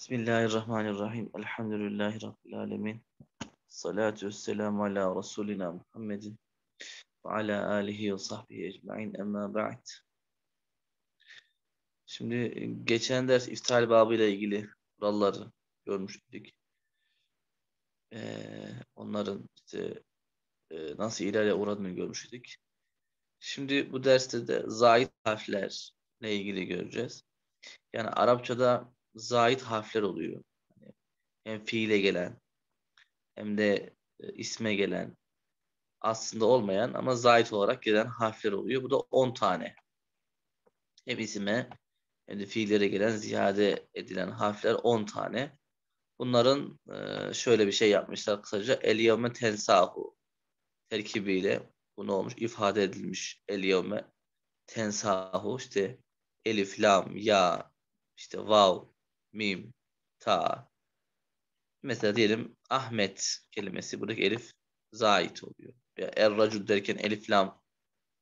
Bismillahirrahmanirrahim. Elhamdülillahi Rabbil alemin. Salatu vesselamu ala Resulina Muhammedin ve ala alihi ve sahbihi ecmain emma ba'd. Şimdi e, geçen ders iftihal babıyla ilgili kuralları görmüştük. Ee, onların işte e, nasıl ilerle uğradığını görmüştük. Şimdi bu derste de zahit harflerle ilgili göreceğiz. Yani Arapçada zait harfler oluyor. Yani hem fiile gelen hem de e, isme gelen aslında olmayan ama zait olarak gelen harfler oluyor. Bu da 10 tane. Hem isime hem de fiillere gelen ziyade edilen harfler 10 tane. Bunların e, şöyle bir şey yapmışlar kısaca. Eliyome tensahu terkibiyle bu ne olmuş? ifade edilmiş. Eliyome tensahu işte elif, lam, ya, işte vav, mim, ta. Mesela diyelim Ahmet kelimesi buradaki elif zait oluyor. Veya erracul derken elif lam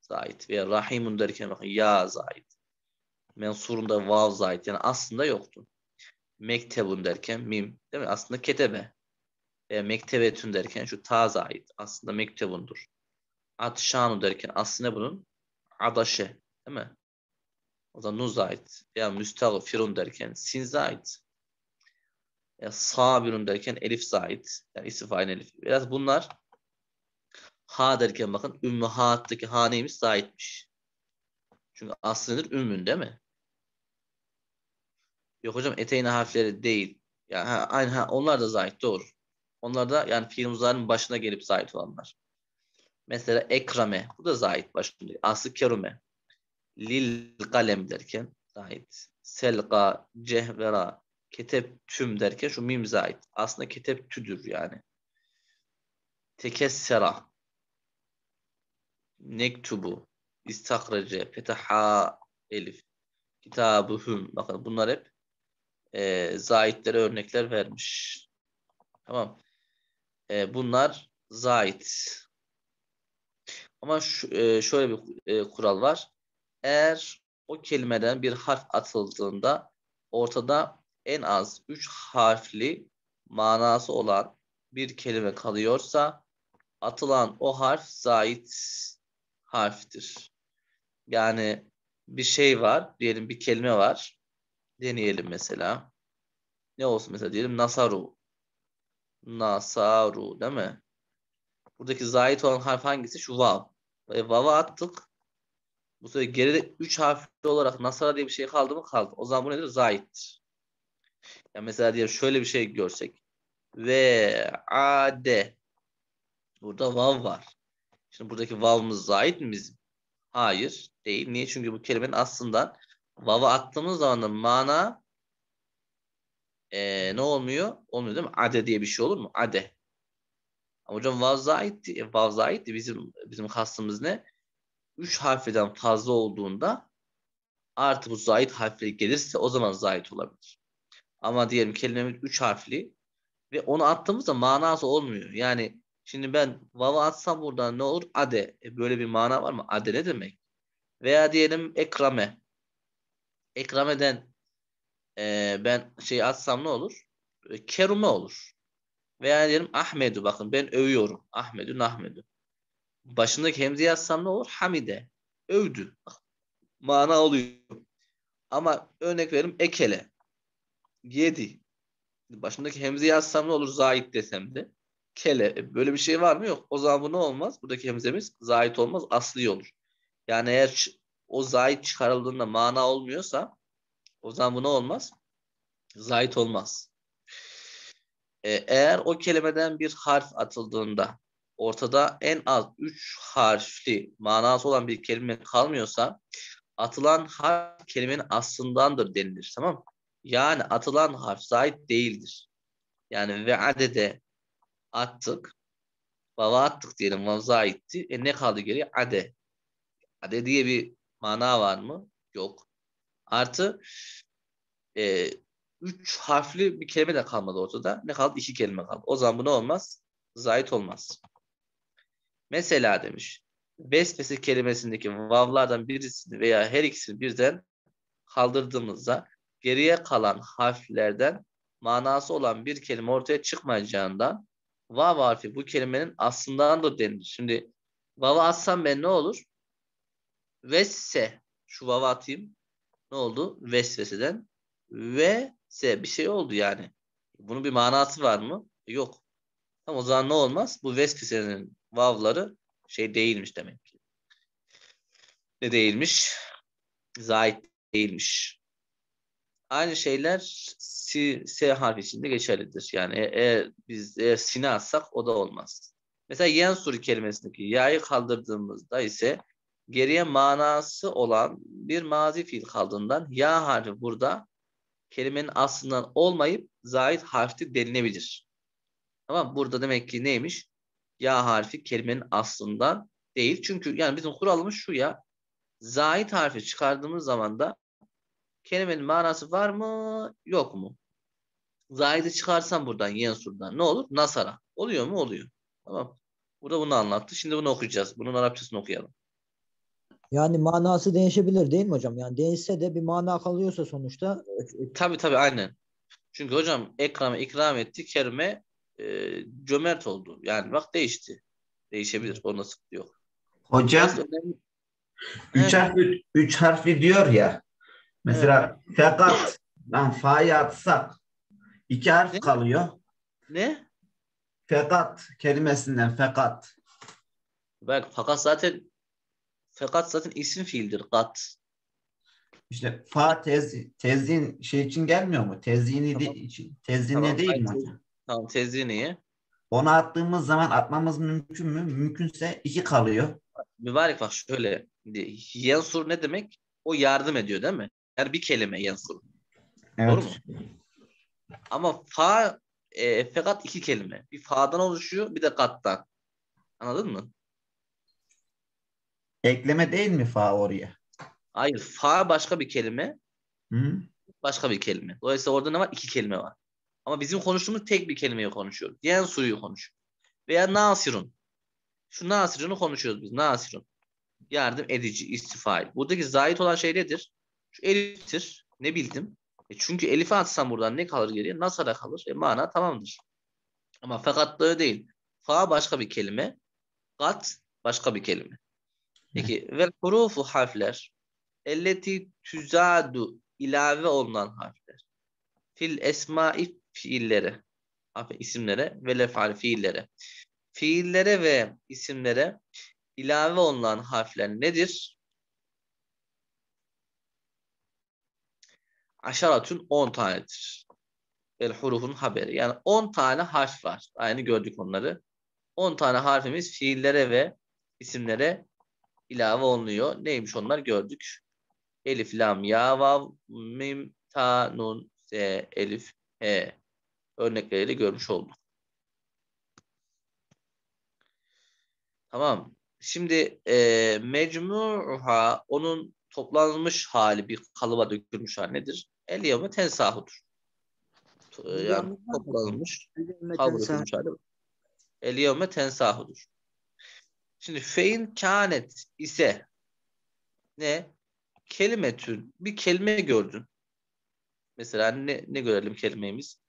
zait. Veya rahimun derken bakın ya zait. Mensurunda vav zait. Yani aslında yoktu. Mektebun derken mim. Değil mi? Aslında ketebe. Veya mektebetün derken şu ta zait. Aslında mektebundur. Atşanu derken aslında bunun adaşe. Değil mi? O da nuzait veya müstağfirun derken sin zait. Ya sabirun derken elif zait. Yani istifain elif. Biraz bunlar ha derken bakın ümmühattaki ha neymiş? Zaitmiş. Çünkü aslıdır ümmün değil mi? Yok hocam eteyne harfleri değil. Yani ha, aynı ha, onlar da zahit doğru. Onlar da yani fiil başına gelip zahit olanlar. Mesela ekrame. Bu da zahit başında. Aslı kerume lil kalem derken ait. Selqa, cehvera, ketep tüm derken şu mim zait. Aslında ketep tüdür yani. Tekessera, nektubu, istakrece, fetaha, elif, kitabuhum. Bakın bunlar hep e, zaitlere örnekler vermiş. Tamam. E, bunlar zait. Ama şu, e, şöyle bir e, kural var eğer o kelimeden bir harf atıldığında ortada en az 3 harfli manası olan bir kelime kalıyorsa atılan o harf zait harftir. Yani bir şey var, diyelim bir kelime var. Deneyelim mesela. Ne olsun mesela diyelim nasaru. Nasaru değil mi? Buradaki zait olan harf hangisi? Şu vav. E, vava attık. Bu sefer geride 3 harfli olarak nasara diye bir şey kaldı mı? Kaldı. O zaman bu nedir? Zaittir. Yani mesela diye şöyle bir şey görsek. Ve a d. Burada vav var. Şimdi buradaki vav'ımız zait mi bizim? Hayır. Değil. Niye? Çünkü bu kelimenin aslında vav'a attığımız zaman da mana e, ne olmuyor? Olmuyor değil mi? Ade diye bir şey olur mu? Ade. Ama hocam vav zaitti. E, vav zaitti. Bizim, bizim kastımız ne? 3 harfeden fazla olduğunda artı bu zayit harfleri gelirse o zaman zayit olabilir. Ama diyelim kelimemiz 3 harfli ve onu attığımızda manası olmuyor. Yani şimdi ben vava atsam buradan ne olur? Ade. E böyle bir mana var mı? Ade ne demek? Veya diyelim ekrame. Ekrame'den e, ben şey atsam ne olur? E, kerume olur. Veya diyelim Ahmedu. Bakın ben övüyorum. Ahmedu, Nahmedu. Başındaki hemze yazsam ne olur? Hamide. Övdü. Mana oluyor. Ama örnek verim ekele. Yedi. Başındaki hemze yazsam ne olur? Zahit desem de. Kele. E, böyle bir şey var mı? Yok. O zaman bu ne olmaz? Buradaki hemzemiz zahit olmaz. Asli olur. Yani eğer o zahit çıkarıldığında mana olmuyorsa o zaman bu ne olmaz? Zahit olmaz. Ee, eğer o kelimeden bir harf atıldığında ortada en az 3 harfli manası olan bir kelime kalmıyorsa atılan harf kelimenin aslındandır denilir tamam mı? Yani atılan harf zahit değildir. Yani ve adede attık. Vava attık diyelim. Vav zayitti. E ne kaldı geriye? Ade. Ade diye bir mana var mı? Yok. Artı e, üç harfli bir kelime de kalmadı ortada. Ne kaldı? İki kelime kaldı. O zaman bu ne olmaz? Zayit olmaz. Mesela demiş vesvese kelimesindeki vavlardan birisini veya her ikisini birden kaldırdığımızda geriye kalan harflerden manası olan bir kelime ortaya çıkmayacağından vav harfi bu kelimenin aslındandır denir. Şimdi vav atsam ben ne olur? Vesse şu vav atayım. Ne oldu? Vesveseden ve se bir şey oldu yani. Bunun bir manası var mı? Yok. Tam o zaman ne olmaz? Bu vesvesenin vavları şey değilmiş demek ki. Ne değilmiş? Zayt değilmiş. Aynı şeyler si, S harfi içinde geçerlidir. Yani eğer biz eğer sine atsak o da olmaz. Mesela suri kelimesindeki ya'yı kaldırdığımızda ise geriye manası olan bir mazi fiil kaldığından ya harfi burada kelimenin aslından olmayıp zahit harfi denilebilir. Tamam burada demek ki neymiş? ya harfi kelimenin aslında değil. Çünkü yani bizim kuralımız şu ya. Zahit harfi çıkardığımız zaman da kelimenin manası var mı yok mu? Zahid'i çıkarsam buradan Yensur'dan ne olur? Nasara. Oluyor mu? Oluyor. Tamam. Burada bunu anlattı. Şimdi bunu okuyacağız. Bunun Arapçasını okuyalım. Yani manası değişebilir değil mi hocam? Yani değişse de bir mana kalıyorsa sonuçta. Tabii tabii aynen. Çünkü hocam ekrama ikram etti kerime e, cömert oldu. Yani bak değişti. Değişebilir. Ona sıkıntı yok. Hocam üç, harfli, üç harfli diyor ya mesela evet. fakat ben fa'yı atsak iki harf ne? kalıyor. Ne? Fakat kelimesinden fakat. Bak fakat zaten fakat zaten isim fiildir. Kat. İşte fa tez, tezin şey için gelmiyor mu? Tezini tamam. de, Tezine tamam. değil mi hocam? Şey. Tamam tezliği niye? Ona attığımız zaman atmamız mümkün mü? Mümkünse iki kalıyor. Mübarek bak şöyle. Yansur ne demek? O yardım ediyor değil mi? Yani bir kelime yansur. Evet. Doğru mu? Ama fa e, fakat iki kelime. Bir fa'dan oluşuyor bir de kattan. Anladın mı? Ekleme değil mi fa oraya? Hayır. Fa başka bir kelime. Hı? Başka bir kelime. Dolayısıyla orada ne var? İki kelime var. Ama bizim konuştuğumuz tek bir kelimeyi konuşuyoruz. Diyen suyu konuş. Veya nasirun. Şu nasirunu konuşuyoruz biz. Nasirun. Yardım edici, istifai. Buradaki zahit olan şey nedir? Şu eliftir. Ne bildim? E çünkü elife atsam buradan ne kalır geriye? Nasara kalır. E mana tamamdır. Ama fakatlığı değil. Fa başka bir kelime. Kat başka bir kelime. Peki ve hurufu harfler elleti tüzadu ilave olunan harfler. Fil esma'i fiillere, isimlere ve lefal fiillere. Fiillere ve isimlere ilave olunan harfler nedir? Aşaratun 10 tanedir. El hurufun haberi. Yani 10 tane harf var. Aynı gördük onları. 10 tane harfimiz fiillere ve isimlere ilave olunuyor. Neymiş onlar gördük. Elif, lam, ya, vav, mim, ta, nun, se, elif, he örnekleriyle görmüş olduk. Tamam. Şimdi e, mecmuha onun toplanmış hali bir kalıba dökülmüş hali nedir? Elyamı tensahudur. E, yani toplanmış kalıba dökülmüş hali. Elyamı tensahudur. Şimdi fein kanet ise ne? Kelime tür. Bir kelime gördün. Mesela ne, ne görelim kelimemiz?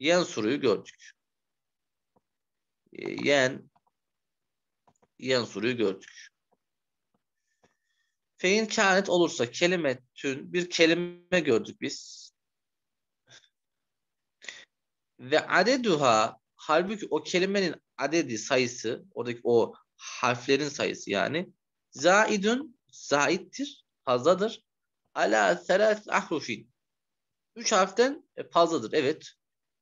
yen suruyu gördük. Ee, yen yen suruyu gördük. Fe'in kane't olursa kelime tün bir kelime gördük biz. Ve adeduha halbuki o kelimenin adedi sayısı oradaki o harflerin sayısı yani zaidun zaittir fazladır ala selas ahrufin. Üç harften e, fazladır. Evet.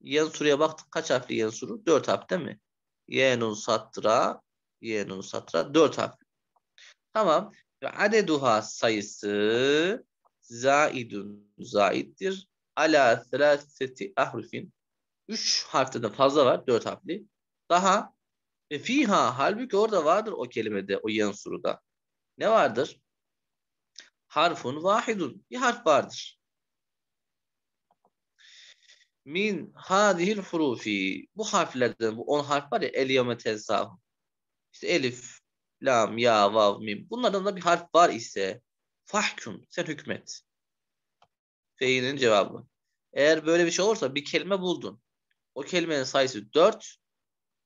Yazı soruya baktık. Kaç harfli yazı soru? 4 harf değil mi? Yenun satra Yenun satra 4 harf. Tamam. Adeduha sayısı zaidun zaiddir. Ala selaseti ahrufin. 3 harften fazla var. dört harfli. Daha ve fiha halbuki orada vardır o kelimede, o yansuruda. Ne vardır? Harfun vahidun. Bir harf vardır min hadihil hurufi. Bu harflerden bu on harf var ya eliyame tezahü. İşte elif, lam, ya, vav, mim. Bunlardan da bir harf var ise fahkum sen hükmet. Fe'inin cevabı. Eğer böyle bir şey olursa bir kelime buldun. O kelimenin sayısı 4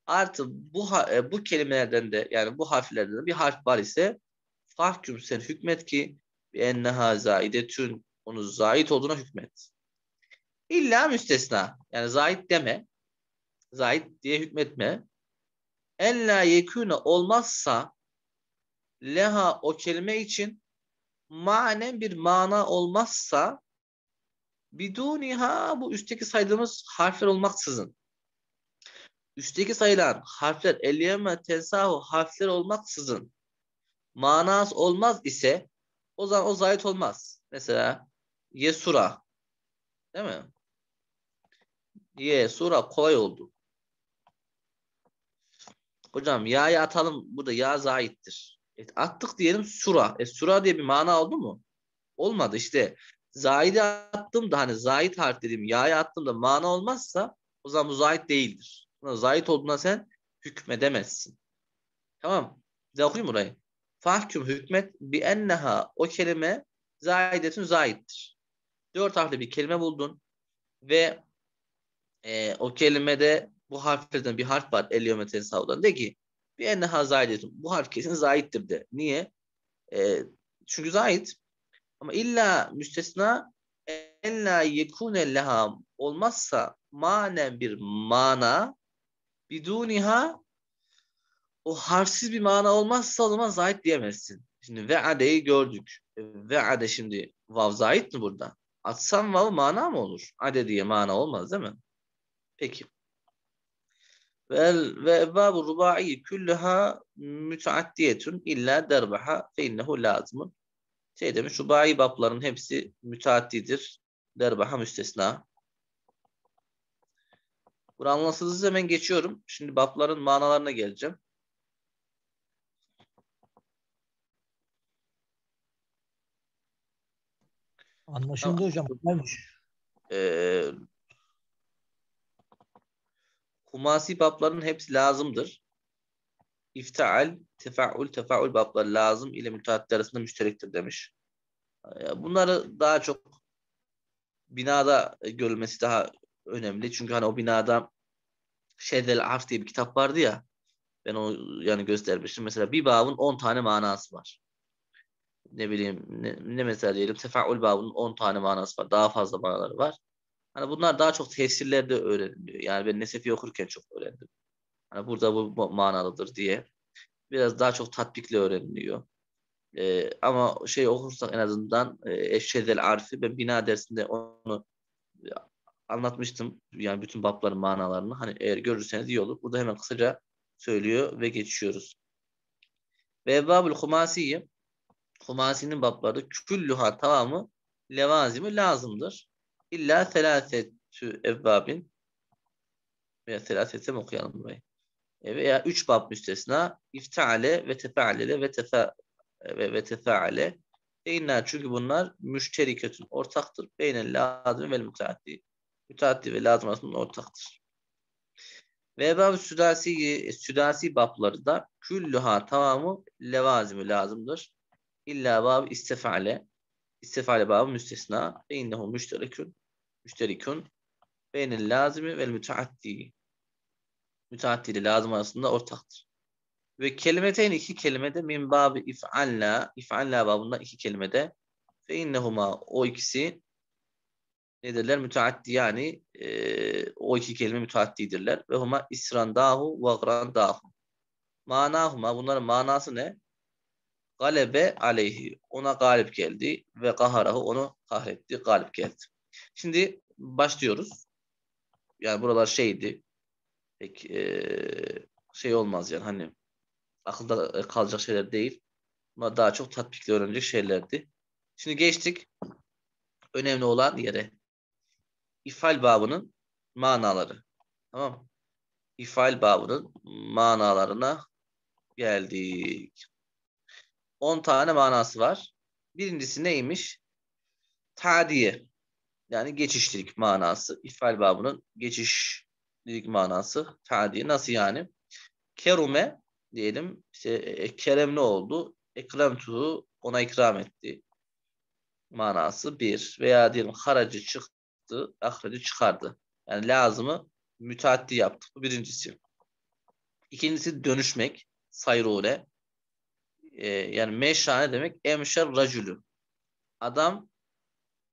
artı bu e, bu kelimelerden de yani bu harflerden de bir harf var ise fahkum sen hükmet ki enneha zaidetün onu zait olduğuna hükmet. İlla müstesna. Yani zahit deme. Zahit diye hükmetme. En la yekûne olmazsa leha o kelime için manen bir mana olmazsa biduniha bu üstteki saydığımız harfler olmaksızın üstteki sayılan harfler eliyeme tesahu harfler olmaksızın manas olmaz ise o zaman o zahit olmaz. Mesela yesura değil mi? Ye sura kolay oldu. Hocam ya'yı atalım. Burada ya zaittir. E, attık diyelim sura. E, sura diye bir mana oldu mu? Olmadı işte. Zaid'i attım da hani zait harf dedim ya'yı attım da mana olmazsa o zaman bu zait değildir. Buna zait olduğuna sen hükmedemezsin. Tamam. Daha okuyayım burayı. Fahküm hükmet bi enneha o kelime zaidetün zaittir. Dört harfli bir kelime buldun ve e, o kelimede bu harflerden bir harf var eliometrenin sağdan. De ki bir enne hazaydetim. Bu harf kesin zaittir de. Niye? E, çünkü zait. Ama illa müstesna en yekune leha olmazsa manen bir mana biduniha o harfsiz bir mana olmazsa o zaman zahit diyemezsin. Şimdi ve'adeyi gördük. E, ve'ade şimdi vav zahit mi burada? Atsam vav mana mı olur? Ade diye mana olmaz değil mi? Peki. Vel ve ebabu rubai külleha müteaddiyetun illa derbaha fe innehu lazımın. Şey demiş, rubai babların hepsi müteaddidir. Derbaha müstesna. Bunu anlasanız hemen geçiyorum. Şimdi babların manalarına geleceğim. Anlaşıldı tamam. hocam. Ee, Kumasi babların hepsi lazımdır. İftaal, tefaul, tefaul babları lazım ile müteahhitler arasında müşterektir demiş. Ee, bunları daha çok binada görülmesi daha önemli. Çünkü hani o binada Şedel Arf diye bir kitap vardı ya. Ben o yani göstermiştim. Mesela bir babın 10 tane manası var. Ne bileyim ne, ne mesela diyelim tefaul babının 10 tane manası var. Daha fazla manaları var. Hani bunlar daha çok tefsirlerde öğreniliyor. Yani ben Nesefi okurken çok öğrendim. Hani burada bu manalıdır diye. Biraz daha çok tatbikle öğreniliyor. Ee, ama şey okursak en azından e, Eşşedel Arfi ben bina dersinde onu e, anlatmıştım. Yani bütün babların manalarını. Hani eğer görürseniz iyi olur. Burada hemen kısaca söylüyor ve geçiyoruz. Ve Ebbabül Humasi'yi Humasi'nin babları küllüha tamamı levazimi lazımdır. İlla selasetü evvabin veya selasete okuyalım burayı? E veya üç bab müstesna iftaale ve tefaale ve tefa ve, ve tefaale Beyinler çünkü bunlar müşteriketin ortaktır. Beynel lazım ve müteaddi. Müteaddi ve lazım arasında ortaktır. Ve bab südasi, e, südasi babları da küllüha tamamı levazimi lazımdır. İlla bab istifale. İstifale babı müstesna. Beyinnehu müşterekün müşterikun beynel lazimi ve müteaddi. Müteaddi ile lazım arasında ortaktır. Ve kelimeteyn iki kelimede min babi if'alla, if'alla babında iki kelimede fe innehuma o ikisi ne derler? Müteaddi yani e, o iki kelime müteaddidirler. Ve huma israndahu ve grandahu. Manahuma bunların manası ne? Galebe aleyhi. Ona galip geldi ve kaharahu onu kahretti, galip geldi. Şimdi başlıyoruz. Yani buralar şeydi. Pek e, şey olmaz yani hani akılda e, kalacak şeyler değil. Bunlar daha çok tatbikle öğrenilecek şeylerdi. Şimdi geçtik önemli olan yere. İfal babının manaları. Tamam mı? İfal babının manalarına geldik. 10 tane manası var. Birincisi neymiş? Tadiye yani geçişlilik manası. İfal babının geçişlilik manası tadi. Nasıl yani? Kerume diyelim işte e, e kerem ne oldu? Ekremtuhu ona ikram etti. Manası bir. Veya diyelim haracı çıktı, ahracı çıkardı. Yani lazımı müteaddi yaptı. Bu birincisi. İkincisi dönüşmek. Sayrure. E, yani meşane demek emşer racülü. Adam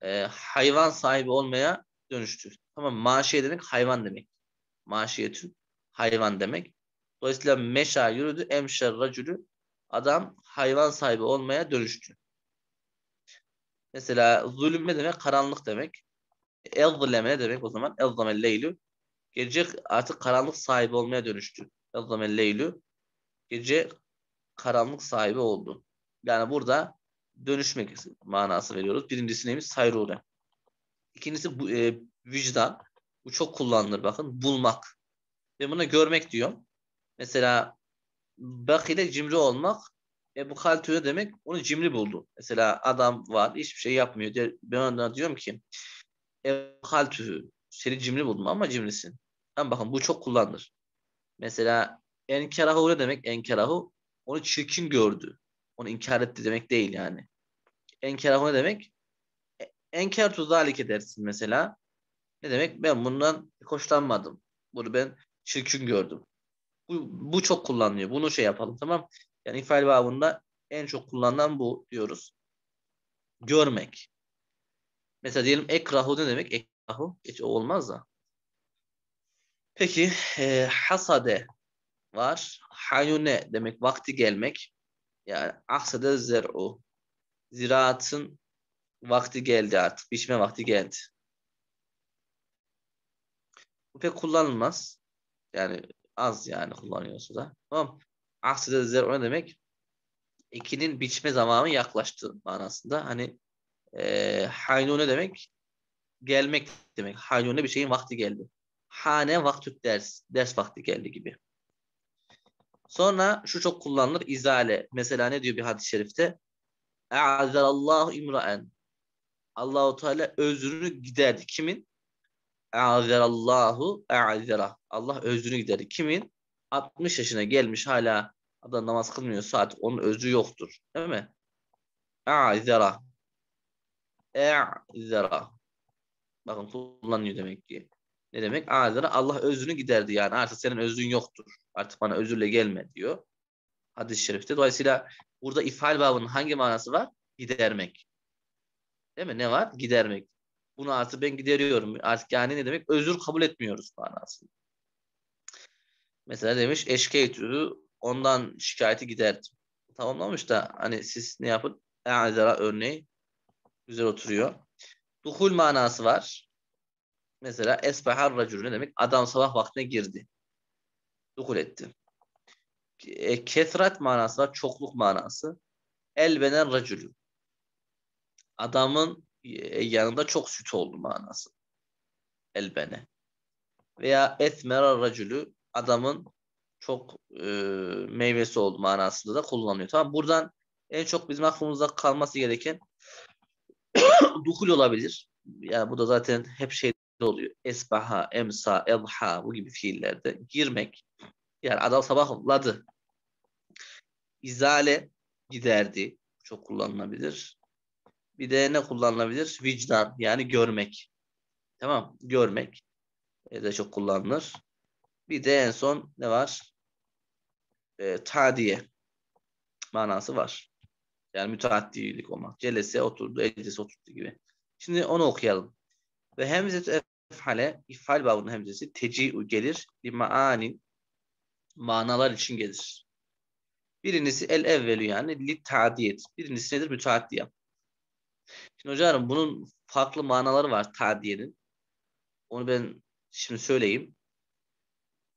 e, hayvan sahibi olmaya dönüştür. Tamam maşiye demek hayvan demek. Maşiyetün hayvan demek. Dolayısıyla meşa yürüdü, emşer racülü adam hayvan sahibi olmaya dönüştü. Mesela zulüm ne demek? Karanlık demek. Ezzleme ne demek o zaman? Ezzleme leylü. Gece artık karanlık sahibi olmaya dönüştü. Ezzleme leylü. Gece karanlık sahibi oldu. Yani burada dönüşmek manası veriyoruz. Birincisi neymiş? Sayrure. İkincisi bu, e, vicdan. Bu çok kullanılır bakın. Bulmak. Ve buna görmek diyor. Mesela bakile cimri olmak e, bu kaltüre demek onu cimri buldu. Mesela adam var hiçbir şey yapmıyor. Diye, ben ona diyorum ki e, kaltühü seni cimri buldum ama cimrisin. Ama bakın bu çok kullanılır. Mesela enkerahu ne demek? Enkerahu onu çirkin gördü onu inkar etti demek değil yani. Enkerahu ne demek? E, Enkertu zalik edersin mesela. Ne demek? Ben bundan hoşlanmadım. Bunu ben çirkin gördüm. Bu, bu çok kullanılıyor. Bunu şey yapalım tamam. Yani ifade babında en çok kullanılan bu diyoruz. Görmek. Mesela diyelim ekrahu ne demek? Ekrahu hiç olmaz da. Peki e, hasade var. Hayune demek vakti gelmek. Yani ahsede o, Ziraatın vakti geldi artık. Biçme vakti geldi. Bu pek kullanılmaz. Yani az yani kullanıyorsa da. Tamam. Ahsede o ne demek? Ekinin biçme zamanı yaklaştı manasında. Hani e, haynu ne demek? Gelmek demek. ne bir şeyin vakti geldi. Hane vaktü ders. Ders vakti geldi gibi. Sonra şu çok kullanılır izale. Mesela ne diyor bir hadis-i şerifte? E'azerallahu imraen. Allahu Teala özrünü giderdi. Kimin? E'azerallahu e'azerah. Allah özrünü giderdi. Kimin? 60 yaşına gelmiş hala adam namaz kılmıyor saat onun özrü yoktur. Değil mi? E'azerah. E'azerah. Bakın kullanıyor demek ki. Ne demek? Adına Allah özrünü giderdi yani. Artık senin özrün yoktur. Artık bana özürle gelme diyor. Hadis-i şerifte. Dolayısıyla burada ifal babının hangi manası var? Gidermek. Değil mi? Ne var? Gidermek. Bunu artık ben gideriyorum. Artık yani ne demek? Özür kabul etmiyoruz manasında. Mesela demiş eşkeytü ondan şikayeti giderdim. Tamamlamış da hani siz ne yapın? E'azara örneği güzel oturuyor. Duhul manası var mesela esbahar racül ne demek? Adam sabah vaktine girdi. Dukul etti. E, kesrat manası var. Çokluk manası. Elbenen racülü. Adamın e, yanında çok süt oldu manası. Elbene. Veya etmera racülü adamın çok e, meyvesi oldu manasında da kullanılıyor. Tamam buradan en çok bizim aklımızda kalması gereken dukul olabilir. Yani bu da zaten hep şey oluyor. Esbaha, emsa, edha bu gibi fiillerde girmek. Yani adam sabahladı. İzale giderdi. Çok kullanılabilir. Bir de ne kullanılabilir? Vicdan yani görmek. Tamam görmek e, de çok kullanılır. Bir de en son ne var? E, tadiye manası var. Yani müteaddilik olmak. Celese oturdu, eclese oturdu gibi. Şimdi onu okuyalım. Ve hemzet efhale ifal babının hemzesi teciu gelir li maanin manalar için gelir. Birincisi el evvelü yani li tadiyet. Birincisi nedir? Müteaddi yap. Şimdi hocam bunun farklı manaları var tadiyenin. Onu ben şimdi söyleyeyim.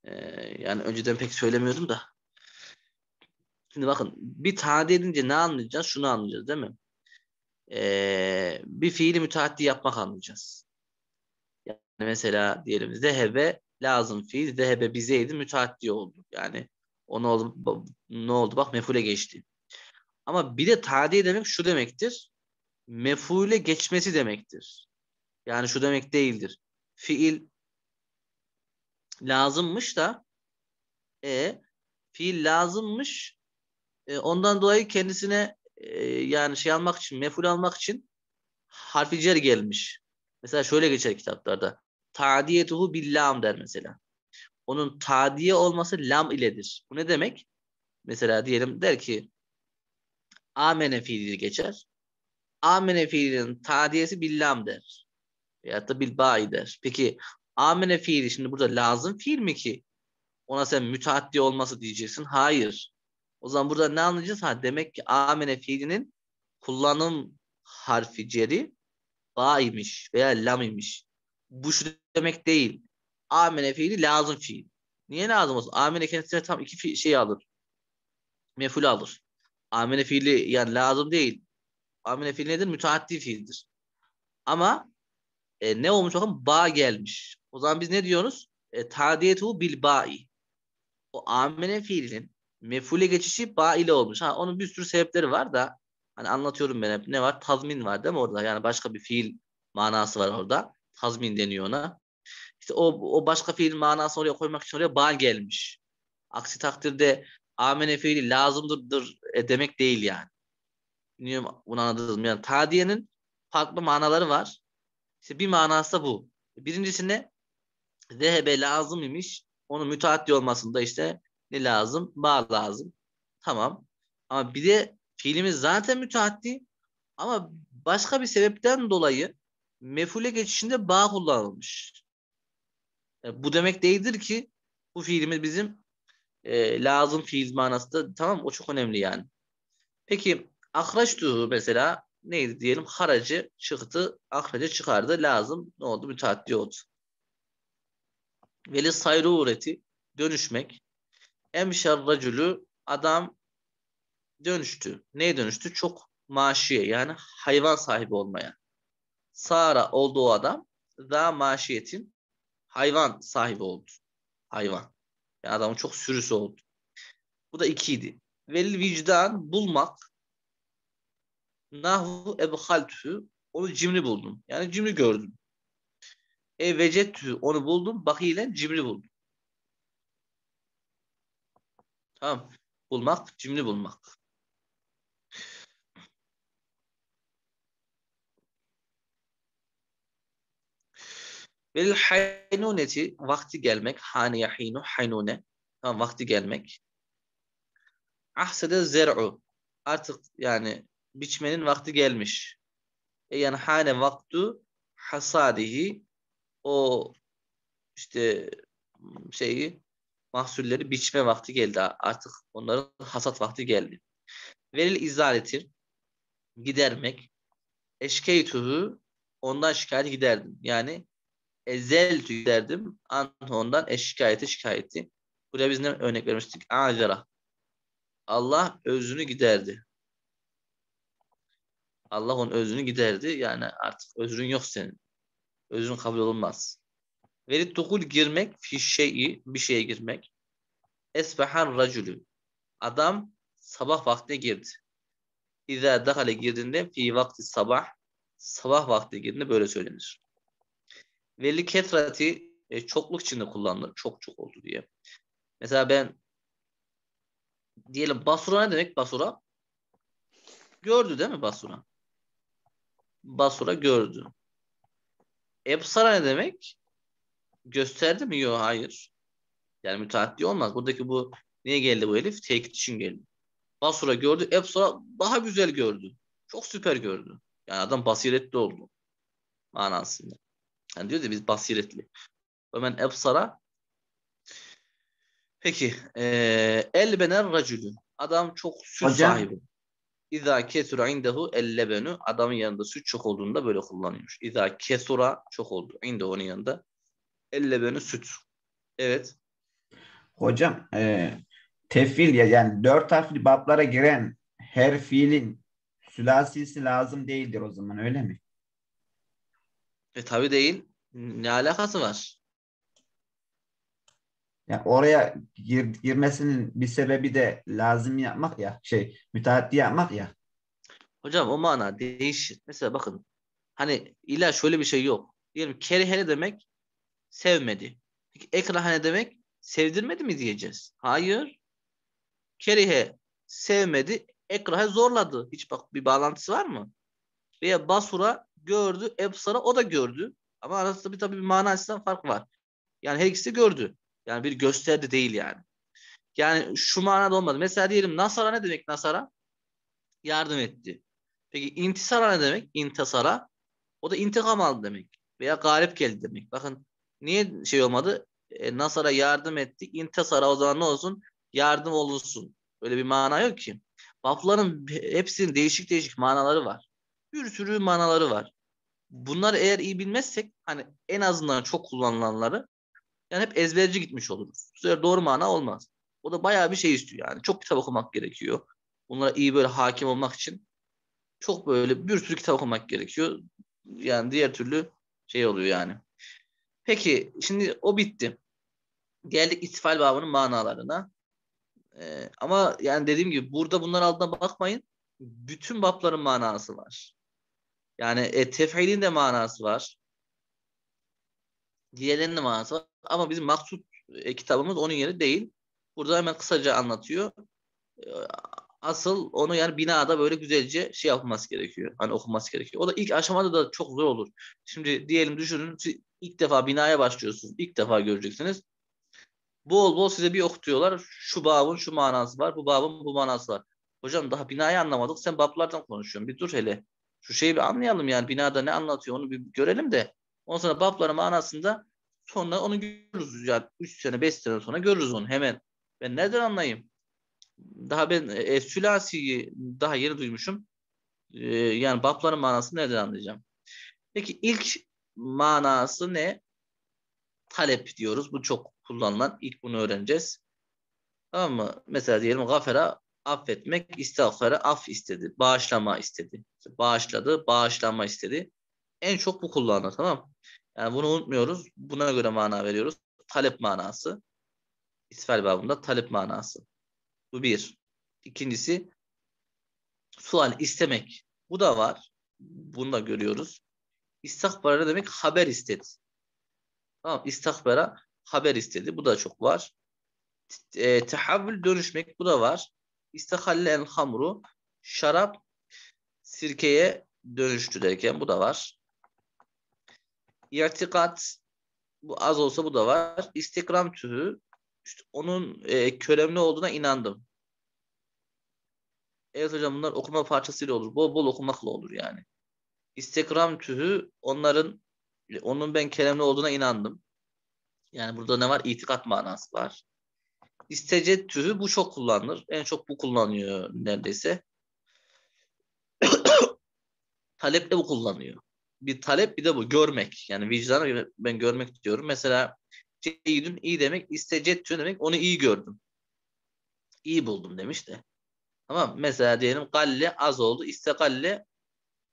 Ee, yani önceden pek söylemiyordum da. Şimdi bakın bir tadi edince ne anlayacağız? Şunu anlayacağız değil mi? Ee, bir fiili müteaddi yapmak anlayacağız mesela diyelim zehebe lazım fiil, zehebe bizeydi müteaddi oldu. Yani o ne oldu, ne oldu bak mefule geçti. Ama bir de tadi demek şu demektir. Mefule geçmesi demektir. Yani şu demek değildir. Fiil lazımmış da e fiil lazımmış e, ondan dolayı kendisine e, yani şey almak için meful almak için harfi cer gelmiş. Mesela şöyle geçer kitaplarda tadiyetuhu billam der mesela. Onun tadiye olması lam iledir. Bu ne demek? Mesela diyelim der ki amene fiili geçer. Amene fiilinin tadiyesi billam der. Veyahut da bilba'i der. Peki amene fiili şimdi burada lazım fiil mi ki? Ona sen müteaddi olması diyeceksin. Hayır. O zaman burada ne anlayacağız? Ha, demek ki amene fiilinin kullanım harfi ceri ba imiş veya lam imiş bu şu demek değil. Amene fiili lazım fiil. Niye lazım olsun? Amene kendisine tam iki şey alır. Meful alır. Amene fiili yani lazım değil. Amene fiili nedir? Müteaddi fiildir. Ama e, ne olmuş bakın? bağ gelmiş. O zaman biz ne diyoruz? E, Tadiyetu bil ba'i. O amene fiilinin mefule geçişi bağ ile olmuş. Ha, onun bir sürü sebepleri var da hani anlatıyorum ben hep. Ne var? Tazmin var değil mi orada? Yani başka bir fiil manası var orada tazmin deniyor ona. İşte o, o başka fiil manası oraya koymak için oraya ba gelmiş. Aksi takdirde amene fiili lazımdır e, demek değil yani. Bilmiyorum bunu anladınız mı? Yani tadiyenin farklı manaları var. İşte bir manası da bu. Birincisine ne? Zehebe lazım imiş. Onun müteaddi olmasında işte ne lazım? Bağ lazım. Tamam. Ama bir de fiilimiz zaten müteaddi ama başka bir sebepten dolayı mefule geçişinde bağ kullanılmış. Yani e, bu demek değildir ki bu fiilimiz bizim e, lazım fiil manasında tamam o çok önemli yani. Peki ahraçtuhu mesela neydi diyelim haracı çıktı akraçı çıkardı lazım ne oldu müteaddi oldu. Veli sayru ureti dönüşmek. Emşer racülü adam dönüştü. Neye dönüştü? Çok maaşiye yani hayvan sahibi olmaya. Sara oldu o adam. Za maşiyetin hayvan sahibi oldu. Hayvan. Yani adamın çok sürüsü oldu. Bu da ikiydi. Vel vicdan bulmak nahu ebhaltü onu cimri buldum. Yani cimri gördüm. E vecettü onu buldum. bakıyla cimri buldum. Tamam. Bulmak, cimri bulmak. Vel haynuneti vakti gelmek. Hane yahinu haynune. Tamam vakti gelmek. Ahsede zer'u. Artık yani biçmenin vakti gelmiş. E yani hane vaktu hasadihi o işte şeyi mahsulleri biçme vakti geldi. Artık onların hasat vakti geldi. Veril izaleti gidermek. Eşkeytuhu ondan şikayet giderdim. Yani ezeltü derdim. Anhu ondan eşkayeti şikayeti. Buraya biz ne örnek vermiştik? Acera. Allah özünü giderdi. Allah onun özünü giderdi. Yani artık özrün yok senin. Özrün kabul olunmaz. Veri dokul girmek fi şeyi, bir şeye girmek. Esbehan racülü. Adam sabah vakti girdi. İzâ dahale girdiğinde fi vakti sabah sabah vakti girdiğinde böyle söylenir. Veli Ketrati e, çokluk içinde kullanılır. Çok çok oldu diye. Mesela ben diyelim basura ne demek basura? Gördü değil mi basura? Basura gördü. Ebsara ne demek? Gösterdi mi? Yok hayır. Yani müteaddi olmaz. Buradaki bu niye geldi bu elif? Tekit için geldi. Basura gördü. Ebsara daha güzel gördü. Çok süper gördü. Yani adam basiretli oldu. Manasında. Yani diyor ya biz basiretli. Ve men ebsara Peki. E, elbener racülü. Adam çok süt Hocam. sahibi. İza kesura indehu ellebenu. Adamın yanında süt çok olduğunda böyle kullanıyormuş. İza kesura çok oldu. İndehu onun yanında. Ellebenu süt. Evet. Hocam e, tefil ya yani dört harfli bablara giren her fiilin sülasisi lazım değildir o zaman öyle mi? E tabi değil. Ne alakası var? Yani oraya gir, girmesinin bir sebebi de lazım yapmak ya. Şey müteahhit yapmak ya. Hocam o mana değişir. Mesela bakın hani illa şöyle bir şey yok. Diyelim ne demek sevmedi. Peki ne demek sevdirmedi mi diyeceğiz? Hayır. Kerihe sevmedi, ekrahe zorladı. Hiç bak bir bağlantısı var mı? veya basura gördü, ebsara o da gördü. Ama arasında bir tabii bir mana fark var. Yani her ikisi gördü. Yani bir gösterdi değil yani. Yani şu manada olmadı. Mesela diyelim Nasara ne demek Nasara? Yardım etti. Peki intisara ne demek? İntisara. O da intikam aldı demek. Veya galip geldi demek. Bakın niye şey olmadı? E, Nasara yardım etti. İntisara o zaman ne olsun? Yardım olunsun. Öyle bir mana yok ki. Lafların hepsinin değişik değişik manaları var bir sürü manaları var. Bunları eğer iyi bilmezsek hani en azından çok kullanılanları yani hep ezberci gitmiş oluruz. Bu sefer doğru mana olmaz. O da bayağı bir şey istiyor yani. Çok kitap okumak gerekiyor. Bunlara iyi böyle hakim olmak için çok böyle bir sürü kitap okumak gerekiyor. Yani diğer türlü şey oluyor yani. Peki şimdi o bitti. Geldik istifal babının manalarına. Ee, ama yani dediğim gibi burada bunların altına bakmayın. Bütün babların manası var. Yani e, tefilin de manası var. Diğerlerinin de manası var. Ama bizim maksut e, kitabımız onun yeri değil. Burada hemen kısaca anlatıyor. E, asıl onu yani binada böyle güzelce şey yapılması gerekiyor. Hani okunması gerekiyor. O da ilk aşamada da çok zor olur. Şimdi diyelim düşünün ilk defa binaya başlıyorsunuz. İlk defa göreceksiniz. Bol bol size bir okutuyorlar. Şu babın şu manası var. Bu babın bu manası var. Hocam daha binayı anlamadık. Sen bablardan konuşuyorsun. Bir dur hele. Şu şeyi bir anlayalım yani binada ne anlatıyor onu bir görelim de ondan sonra babların manasında sonra onu görürüz. Yani 3 sene 5 sene sonra görürüz onu hemen. Ben nereden anlayayım? Daha ben e, e sülasiyi daha yeni duymuşum. E, yani babların manasını nereden anlayacağım? Peki ilk manası ne? Talep diyoruz. Bu çok kullanılan. ilk bunu öğreneceğiz. Tamam mı? Mesela diyelim gafera affetmek, istağfara af istedi, bağışlama istedi. İşte bağışladı, bağışlanma istedi. En çok bu kullanılır tamam Yani bunu unutmuyoruz. Buna göre mana veriyoruz. Talep manası. İsfel babında talep manası. Bu bir. İkincisi sual istemek. Bu da var. Bunu da görüyoruz. İstihbara demek haber istedi. Tamam istihbara haber istedi. Bu da çok var. E, tehavvül dönüşmek bu da var. İstihallen hamuru, şarap sirkeye dönüştü derken bu da var. İrtikat bu az olsa bu da var. İstikram tühü işte onun e, köremli olduğuna inandım. Evet hocam bunlar okuma parçasıyla olur. Bol bol okumakla olur yani. İstikram tühü onların onun ben kelemli olduğuna inandım. Yani burada ne var? İtikat manası var. İstecet tühü bu çok kullanılır. En çok bu kullanıyor neredeyse. Talep de bu kullanıyor. Bir talep bir de bu. Görmek. Yani vicdanı ben görmek diyorum. Mesela ceydün iyi demek, istecet demek onu iyi gördüm. İyi buldum demiş de. Ama mesela diyelim galle az oldu. İstekalle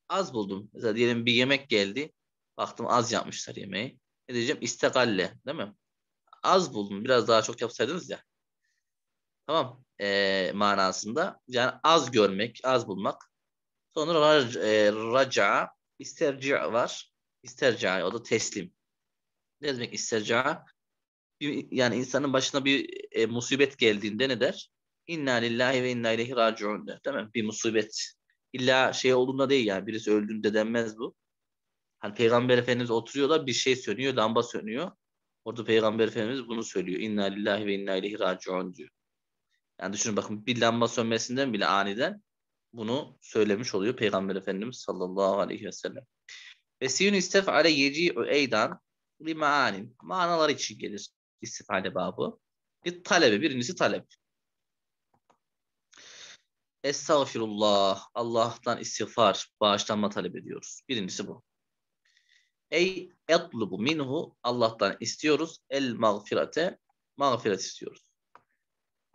az buldum. Mesela diyelim bir yemek geldi. Baktım az yapmışlar yemeği. Ne diyeceğim? İstekalle değil mi? Az buldum. Biraz daha çok yapsaydınız ya. Tamam. E, manasında. Yani az görmek, az bulmak. Sonra e, raca, isterca var. İsterca o da teslim. Ne demek isterca? Yani insanın başına bir e, musibet geldiğinde ne der? İnna lillahi ve inna ileyhi raciun der. Değil mi? Bir musibet. İlla şey olduğunda değil yani birisi öldüğünde denmez bu. Hani Peygamber Efendimiz oturuyorlar bir şey sönüyor, lamba sönüyor. Orada Peygamber Efendimiz bunu söylüyor. İnna lillahi ve inna ileyhi raciun diyor. Yani düşünün bakın bir lamba sönmesinden bile aniden bunu söylemiş oluyor Peygamber Efendimiz sallallahu aleyhi ve sellem. Ve siyun istefale yeci'u eydan li maanin. Manalar için gelir istifade babı. Bir talebi, birincisi talep. Estağfirullah, Allah'tan istiğfar, bağışlanma talep ediyoruz. Birincisi bu. Ey etlubu minhu, Allah'tan istiyoruz. El mağfirate, mağfiret istiyoruz.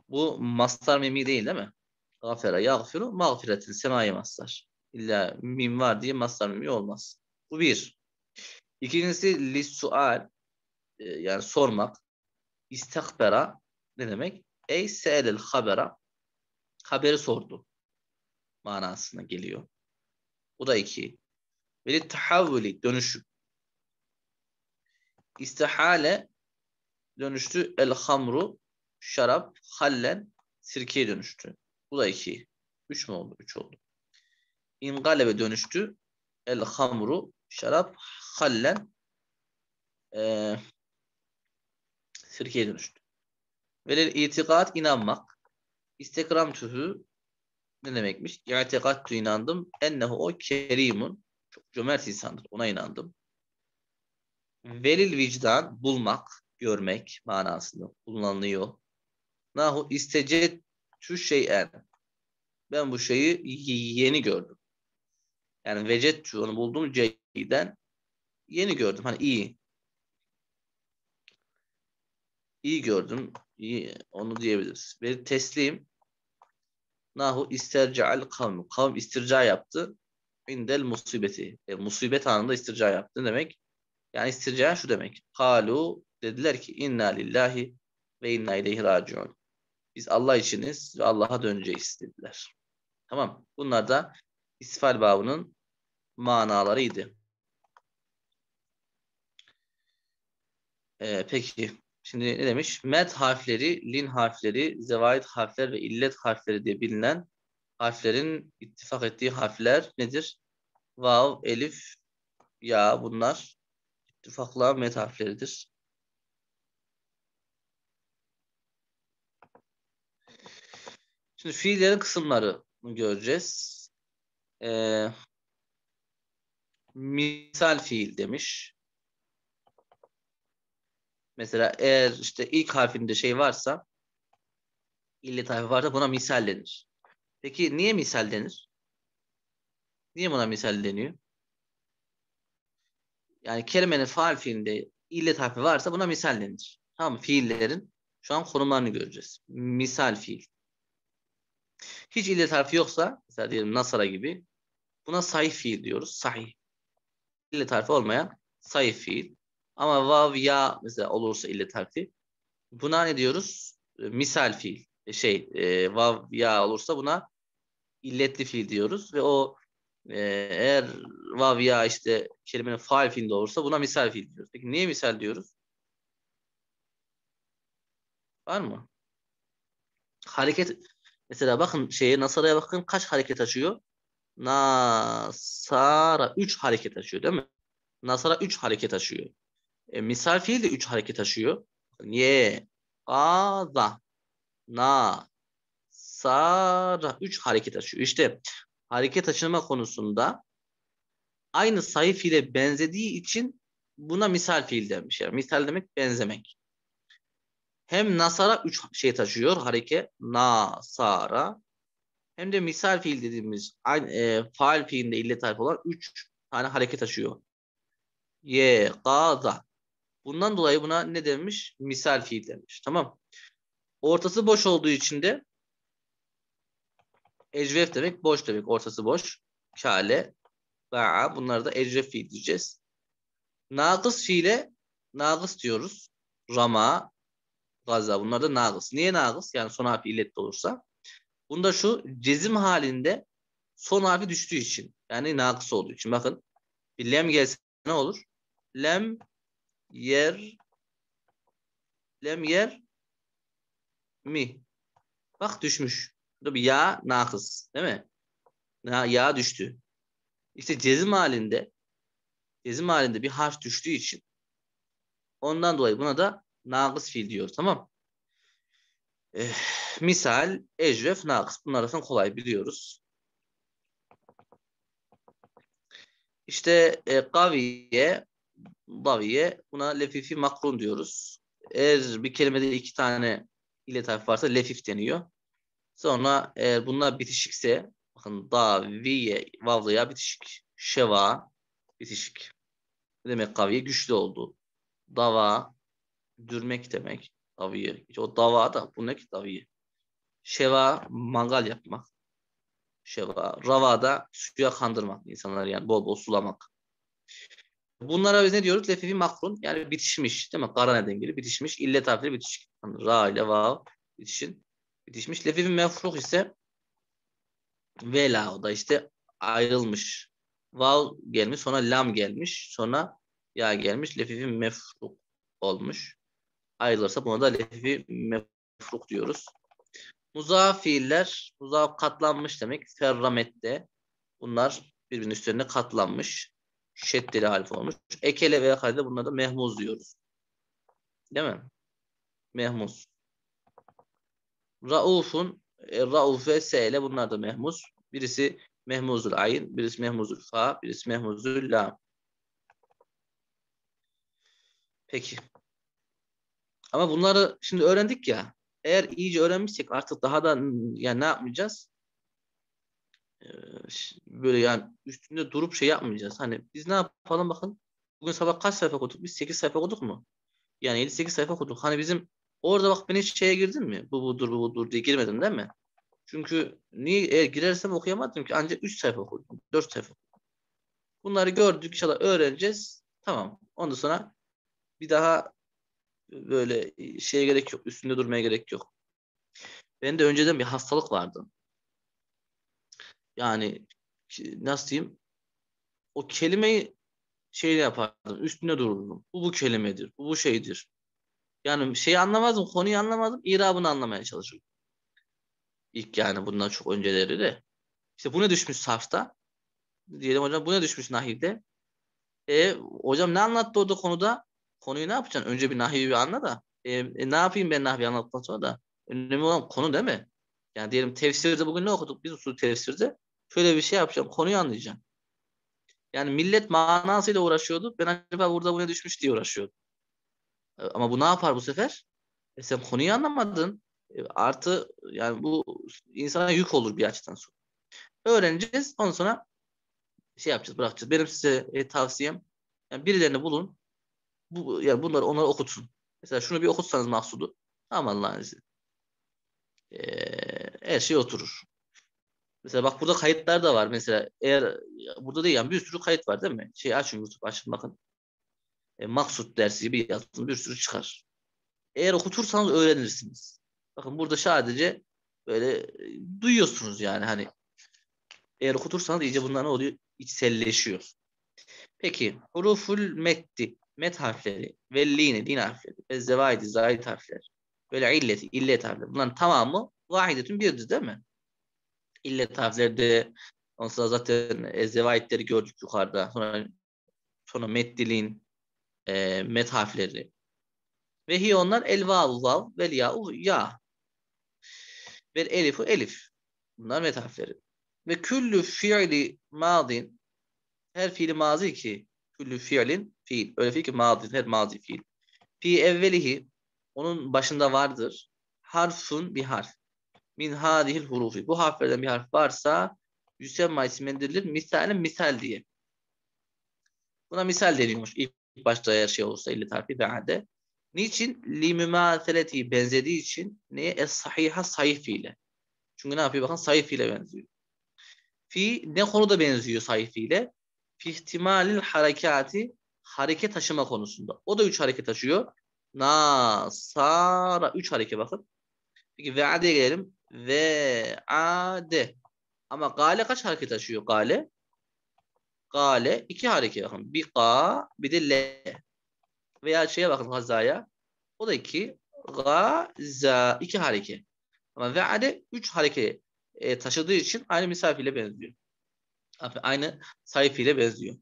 Bu mastar mimi değil değil mi? Gafere yağfiru mağfiretin semai maslar. İlla min var diye maslar mimi olmaz. Bu bir. İkincisi li sual e, yani sormak. İstakbera ne demek? Ey se'elil habera haberi sordu manasına geliyor. Bu da iki. Ve li tahavvuli dönüşüm. İstihale dönüştü el hamru şarap hallen sirkeye dönüştü. Bu da 2. 3 mü oldu? 3 oldu. İngalebe dönüştü. El hamru şarap hallen e, sirkeye dönüştü. Velil itikat inanmak. Instagram tühü ne demekmiş? İtikat tü inandım. Ennehu o kerimun. Çok cömert insandır. Ona inandım. Velil vicdan bulmak, görmek manasında kullanılıyor. Nahu istecet şu şeyen. Ben bu şeyi yeni gördüm. Yani vecet onu buldum C'den yeni gördüm. Hani iyi. İyi gördüm. İyi, onu diyebiliriz. Ve teslim nahu isterca'al kavm. Kavm istirca yaptı. İndel musibeti. E, musibet anında istirca yaptı demek. Yani istirca şu demek. Kalu dediler ki inna lillahi ve inna ileyhi raciun. Biz Allah içiniz ve Allah'a döneceğiz dediler. Tamam. Bunlar da istifal babının manalarıydı. Ee, peki. Şimdi ne demiş? Met harfleri, lin harfleri, zevait harfler ve illet harfleri diye bilinen harflerin ittifak ettiği harfler nedir? Vav, elif, ya bunlar ittifakla met harfleridir. Şimdi fiillerin kısımları göreceğiz. Ee, misal fiil demiş. Mesela eğer işte ilk harfinde şey varsa illet harfi varsa buna misal denir. Peki niye misal denir? Niye buna misal deniyor? Yani kelimenin faal fiilinde illet harfi varsa buna misal denir. Tamam mı? Fiillerin şu an konumlarını göreceğiz. Misal fiil. Hiç illet harfi yoksa mesela diyelim nasara gibi buna sahih fiil diyoruz. Sahih. İllet harfi olmayan sahih fiil. Ama vav ya mesela olursa illet harfi buna ne diyoruz? E, misal fiil. E, şey e, vav ya olursa buna illetli fiil diyoruz ve o e, eğer vav ya işte kelimenin faal fiilinde olursa buna misal fiil diyoruz. Peki niye misal diyoruz? Var mı? Hareket Mesela bakın şeye Nasara'ya bakın kaç hareket açıyor? Nasara 3 hareket açıyor değil mi? Nasara 3 hareket açıyor. E, misal fiil de 3 hareket açıyor. Ye, ada, na, sara 3 hareket açıyor. İşte hareket açılma konusunda aynı sayı fiile benzediği için buna misal fiil denmiş. Yani misal demek benzemek. Hem nasara üç şey taşıyor hareke. Nasara. Hem de misal fiil dediğimiz e, faal fiilinde illet harfi olan üç tane hareket taşıyor. Ye, gaza. Bundan dolayı buna ne demiş? Misal fiil demiş. Tamam. Ortası boş olduğu için de ecvef demek boş demek. Ortası boş. Kale, ba'a. Bunları da ecvef fiil diyeceğiz. Nagıs fiile nagıs diyoruz. Rama, gaza. Bunlar da nagıs. Niye nagıs? Yani son harfi illet olursa. Bunda şu cezim halinde son harfi düştüğü için. Yani nagıs olduğu için. Bakın bir lem gelse ne olur? Lem yer lem yer mi. Bak düşmüş. Burada bir ya nakıs. Değil mi? Ya, ya düştü. İşte cezim halinde cezim halinde bir harf düştüğü için ondan dolayı buna da nakıs fiil diyor, tamam. E, misal, ecref, nakıs. Bunlar zaten kolay biliyoruz. İşte e, eh, kaviye, daviye buna lefifi makrun diyoruz. Eğer bir kelimede iki tane ile tarif varsa lefif deniyor. Sonra eğer bunlar bitişikse bakın daviye vavlaya bitişik. Şeva bitişik. Ne demek kaviye? Güçlü oldu. Dava dürmek demek. Daviye. O dava da bu ne ki daviye? Şeva mangal yapmak. Şeva. Rava da suya kandırmak insanları yani bol bol sulamak. Bunlara biz ne diyoruz? Lefifi makrun yani bitişmiş değil mi? Kara neden geliyor? Bitişmiş. İllet harfleri bitişik. Yani ra ile va bitişin. Bitişmiş. Lefifi mefruh ise vela o da işte ayrılmış. Vav gelmiş sonra lam gelmiş sonra ya gelmiş lefifi mefruk olmuş ayrılırsa buna da lehvi mefruk diyoruz. Muzaaf fiiller, muzaaf katlanmış demek. Ferramette bunlar birbirinin üstlerine katlanmış. Şeddeli alif olmuş. Ekele veya kalede bunlara da mehmuz diyoruz. Değil mi? Mehmuz. Rauf'un e, Rauf ve S ile bunlar da mehmuz. Birisi mehmuzul ayin, birisi mehmuzul fa, birisi mehmuzul la. Peki. Ama bunları şimdi öğrendik ya. Eğer iyice öğrenmişsek artık daha da yani ne yapmayacağız? Ee, böyle yani üstünde durup şey yapmayacağız. Hani biz ne yapalım bakın. Bugün sabah kaç sayfa okuduk? Biz 8 sayfa okuduk mu? Yani 7-8 sayfa okuduk. Hani bizim orada bak ben hiç şeye girdim mi? Bu budur bu budur diye girmedim değil mi? Çünkü niye eğer girersem okuyamadım ki ancak 3 sayfa okudum. 4 sayfa Bunları gördük inşallah öğreneceğiz. Tamam. Ondan sonra bir daha böyle şeye gerek yok. Üstünde durmaya gerek yok. Ben de önceden bir hastalık vardı. Yani nasıl diyeyim? O kelimeyi şeyle yapardım. Üstüne dururdum. Bu bu kelimedir. Bu bu şeydir. Yani şeyi anlamazdım. Konuyu anlamazdım. İrabını anlamaya çalışıyordum. İlk yani bundan çok önceleri de. İşte bu ne düşmüş safta? Diyelim hocam bu ne düşmüş nahide? E hocam ne anlattı orada konuda? konuyu ne yapacaksın? Önce bir Nahvi'yi bir anla da. E, e, ne yapayım ben Nahvi'yi anlattıktan sonra da? Önemli olan konu değil mi? Yani diyelim tefsirde bugün ne okuduk? Biz usul tefsirde şöyle bir şey yapacağım. Konuyu anlayacağım. Yani millet manasıyla uğraşıyordu. Ben acaba burada buraya düşmüş diye uğraşıyordum. E, ama bu ne yapar bu sefer? E sen konuyu anlamadın. E, artı yani bu insana yük olur bir açıdan sonra. Öğreneceğiz. Ondan sonra şey yapacağız, bırakacağız. Benim size e, tavsiyem yani birilerini bulun bu, yani bunları onlara okutsun. Mesela şunu bir okutsanız maksudu Aman Allah'ın izni. Ee, her şey oturur. Mesela bak burada kayıtlar da var. Mesela eğer burada değil yani bir sürü kayıt var değil mi? Şey açın YouTube açın bakın. E, maksut dersi gibi yazın bir sürü çıkar. Eğer okutursanız öğrenirsiniz. Bakın burada sadece böyle e, duyuyorsunuz yani hani eğer okutursanız iyice bunlar ne oluyor? İçselleşiyor. Peki huruful metti met harfleri ve line, din harfleri ve zevaidi, zahid harfleri. Böyle illeti, illet harfleri. Bunların tamamı vahidetün birdir değil mi? İllet harfleri de ondan zaten e, zevaidleri gördük yukarıda. Sonra, sonra met dilin, e, met harfleri. Ve hi onlar el vav vav ve ya ya. ve elifu elif. Bunlar met harfleri. Ve küllü fiili madin her fiili mazi ki küllü fiilin fiil. Öyle fiil ki mazi, her mazi fiil. Fi evvelihi onun başında vardır. Harfun bir harf. Min hadihil hurufi. Bu harflerden bir harf varsa yüsemma ismindirilir. Misalin misal diye. Buna misal deniyormuş. İlk başta her şey olsa illi tarfi be'ade. Niçin? Limümaseleti benzediği için neye? Es sahiha sayı fiile. Çünkü ne yapıyor? Bakın sayı fiile benziyor. Fi ne konuda benziyor sayı fiile? Fi ihtimalil harekati hareke taşıma konusunda. O da üç hareke taşıyor. Nasara üç hareke bakın. Peki ve'ade gelelim. Ve'ade. Ama gale kaç hareke taşıyor gale? Gale iki hareke bakın. Bir ga bir de le. Veya şeye bakın gazaya. O da iki, Gaza iki hareke. Ama ve'ade üç hareke e, taşıdığı için aynı misafirle benziyor. Aynı sayfiyle benziyor.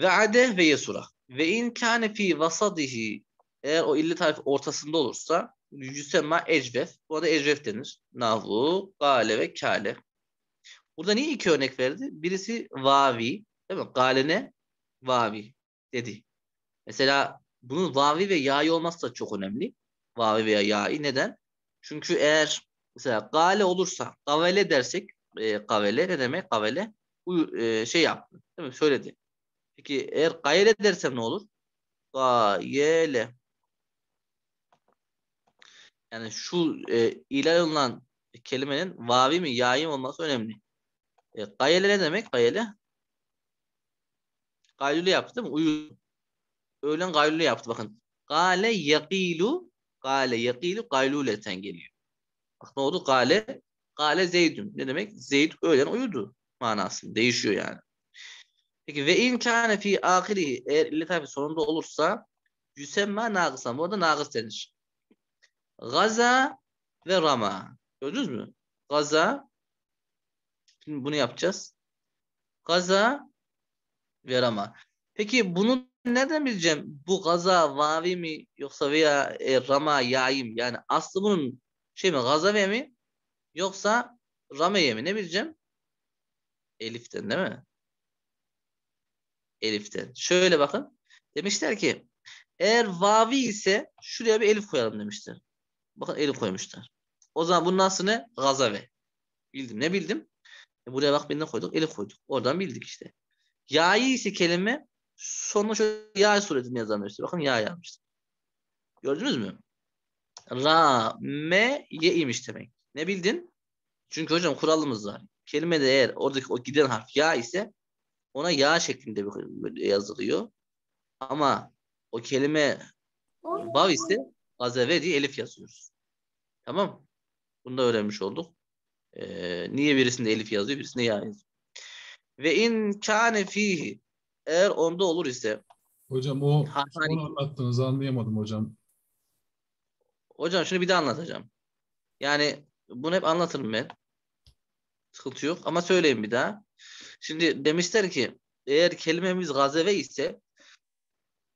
Ve ade ve yesura. Ve in kâne fî vasadihi eğer o illi tarif ortasında olursa yüsemma ecvef. bu da ecvef denir. navu, gale ve kale. Burada niye iki örnek verdi? Birisi vavi. Değil mi? Gale ne? Vavi dedi. Mesela bunun vavi ve ya'i olması da çok önemli. Vavi veya ya'i. Neden? Çünkü eğer mesela gale olursa kavele dersek e, kavele ne demek? Kavele uyu, e, şey yaptı. Değil mi? Söyledi. Peki eğer gayele dersem ne olur? Gayele. Yani şu e, ilal olunan kelimenin vavi mi yayı mı olması önemli. E, gayele ne demek gayele? Gaylülü yaptı değil mi? Uyuyor. Öğlen gaylülü yaptı bakın. Gale yakilu gale yakilu gaylületen geliyor. Bak ne oldu? Gale gale zeydün. Ne demek? Zeyd öğlen uyudu manası. Değişiyor yani. Peki ve imkanı fi ahiri eğer illet harfi sonunda olursa yüsemma nagısan. Bu arada nagıs denir. Gaza ve rama. Gördünüz mü? Gaza Şimdi bunu yapacağız. Gaza ve rama. Peki bunu nereden bileceğim? Bu gaza vavi mi yoksa veya e, rama yaim yani aslı bunun şey mi gaza ve mi yoksa rame mi ne bileceğim? Elif'ten değil mi? eliften. Şöyle bakın. Demişler ki eğer vavi ise şuraya bir elif koyalım demişler. Bakın elif koymuşlar. O zaman bunun aslı ne? Gazave. Bildim. Ne bildim? E buraya bak ne koyduk? Elif koyduk. Oradan bildik işte. Ya'yı ise kelime sonuna şöyle ya suretini yazan demişler. Bakın ya yazmıştı. Gördünüz mü? Ra, me, ye imiş demek. Ne bildin? Çünkü hocam kuralımız var. Kelime de eğer oradaki o giden harf ya ise ona yağ şeklinde yazılıyor. Ama o kelime bav ise gazeve diye elif yazıyoruz. Tamam. Bunu da öğrenmiş olduk. Ee, niye birisinde elif yazıyor, birisinde yağ yazıyor. Ve in kâne fihi eğer onda olur ise Hocam o hatari... son anlattığınızı anlayamadım hocam. Hocam şunu bir daha anlatacağım. Yani bunu hep anlatırım ben. Sıkıntı yok ama söyleyeyim bir daha. Şimdi demişler ki eğer kelimemiz gazeve ise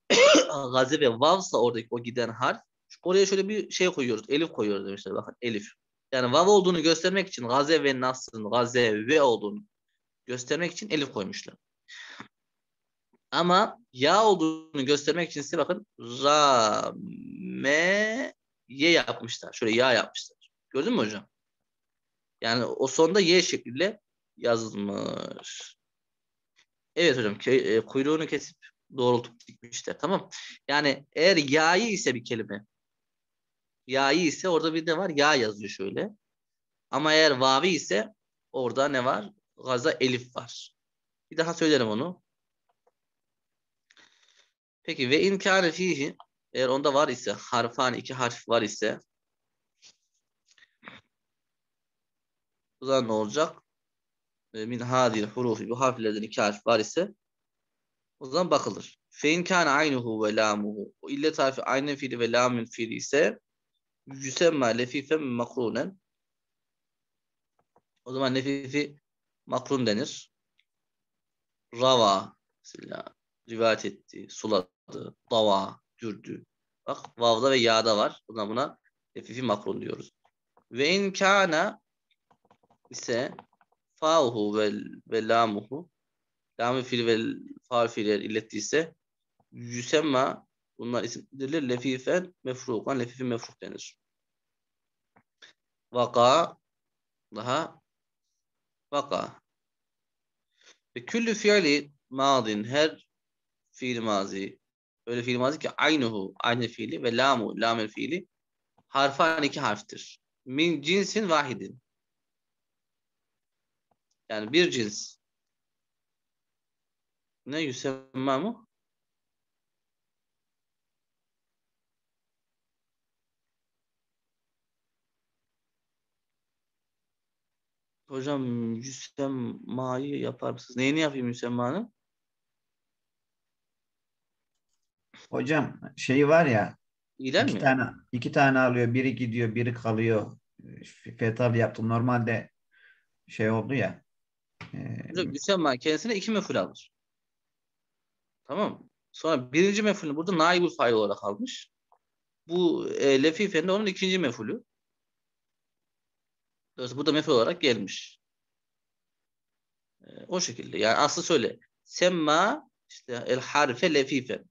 gazeve vavsa oradaki o giden harf oraya şöyle bir şey koyuyoruz. Elif koyuyoruz demişler. Bakın elif. Yani vav olduğunu göstermek için gazeve nasıl gazeve olduğunu göstermek için elif koymuşlar. Ama ya olduğunu göstermek için size bakın rame ye yapmışlar. Şöyle ya yapmışlar. Gördün mü hocam? Yani o sonda y şekliyle yazmış. Evet hocam köy, e, kuyruğunu kesip doğrultup dikmişler. Tamam. Yani eğer ya'yı ise bir kelime. Ya'yı ise orada bir de var ya yazıyor şöyle. Ama eğer vavi ise orada ne var? Gaza elif var. Bir daha söylerim onu. Peki ve inkâne fihi eğer onda var ise harfan iki harf var ise o zaman ne olacak? min hadil hurufi bu harflerden iki harf var ise o zaman bakılır. Fe inkâne aynuhu ve lamuhu. O illet harfi aynı fiili ve lamun fiili ise yüsemma lefifen makrunen. O zaman lefifi makrun denir. Rava mesela rivayet etti, suladı, dava, dürdü. Bak vavda ve yağda var. O zaman buna lefifi makrun diyoruz. Ve inkâne ise fa'uhu ve, ve lamuhu lam fil ve faal fiiller illettiyse yüsemma bunlar isimdirilir lefifen mefrukan lefifin mefruk denir. Vaka daha vaka ve küllü fiili madin her fiil mazi öyle fiil mazi ki aynuhu aynı fiili ve lamu lamel fiili harfan iki harftir. Min cinsin vahidin yani bir cins. Ne yüsemma mu? Hocam müsemmayı yapar mısınız? Neyini yapayım müsemmanın? Hocam şey var ya İler iki mi? tane iki tane alıyor, biri gidiyor, biri kalıyor. Fetal yaptım. Normalde şey oldu ya. Ee, Hocam müsemma kendisine iki meful alır. Tamam Sonra birinci mefulünü burada naibul fail olarak almış. Bu e, lefifenin onun ikinci mefulü. Dolayısıyla bu da meful olarak gelmiş. E, o şekilde. Yani aslı söyle. Semma işte el harfe lefifen.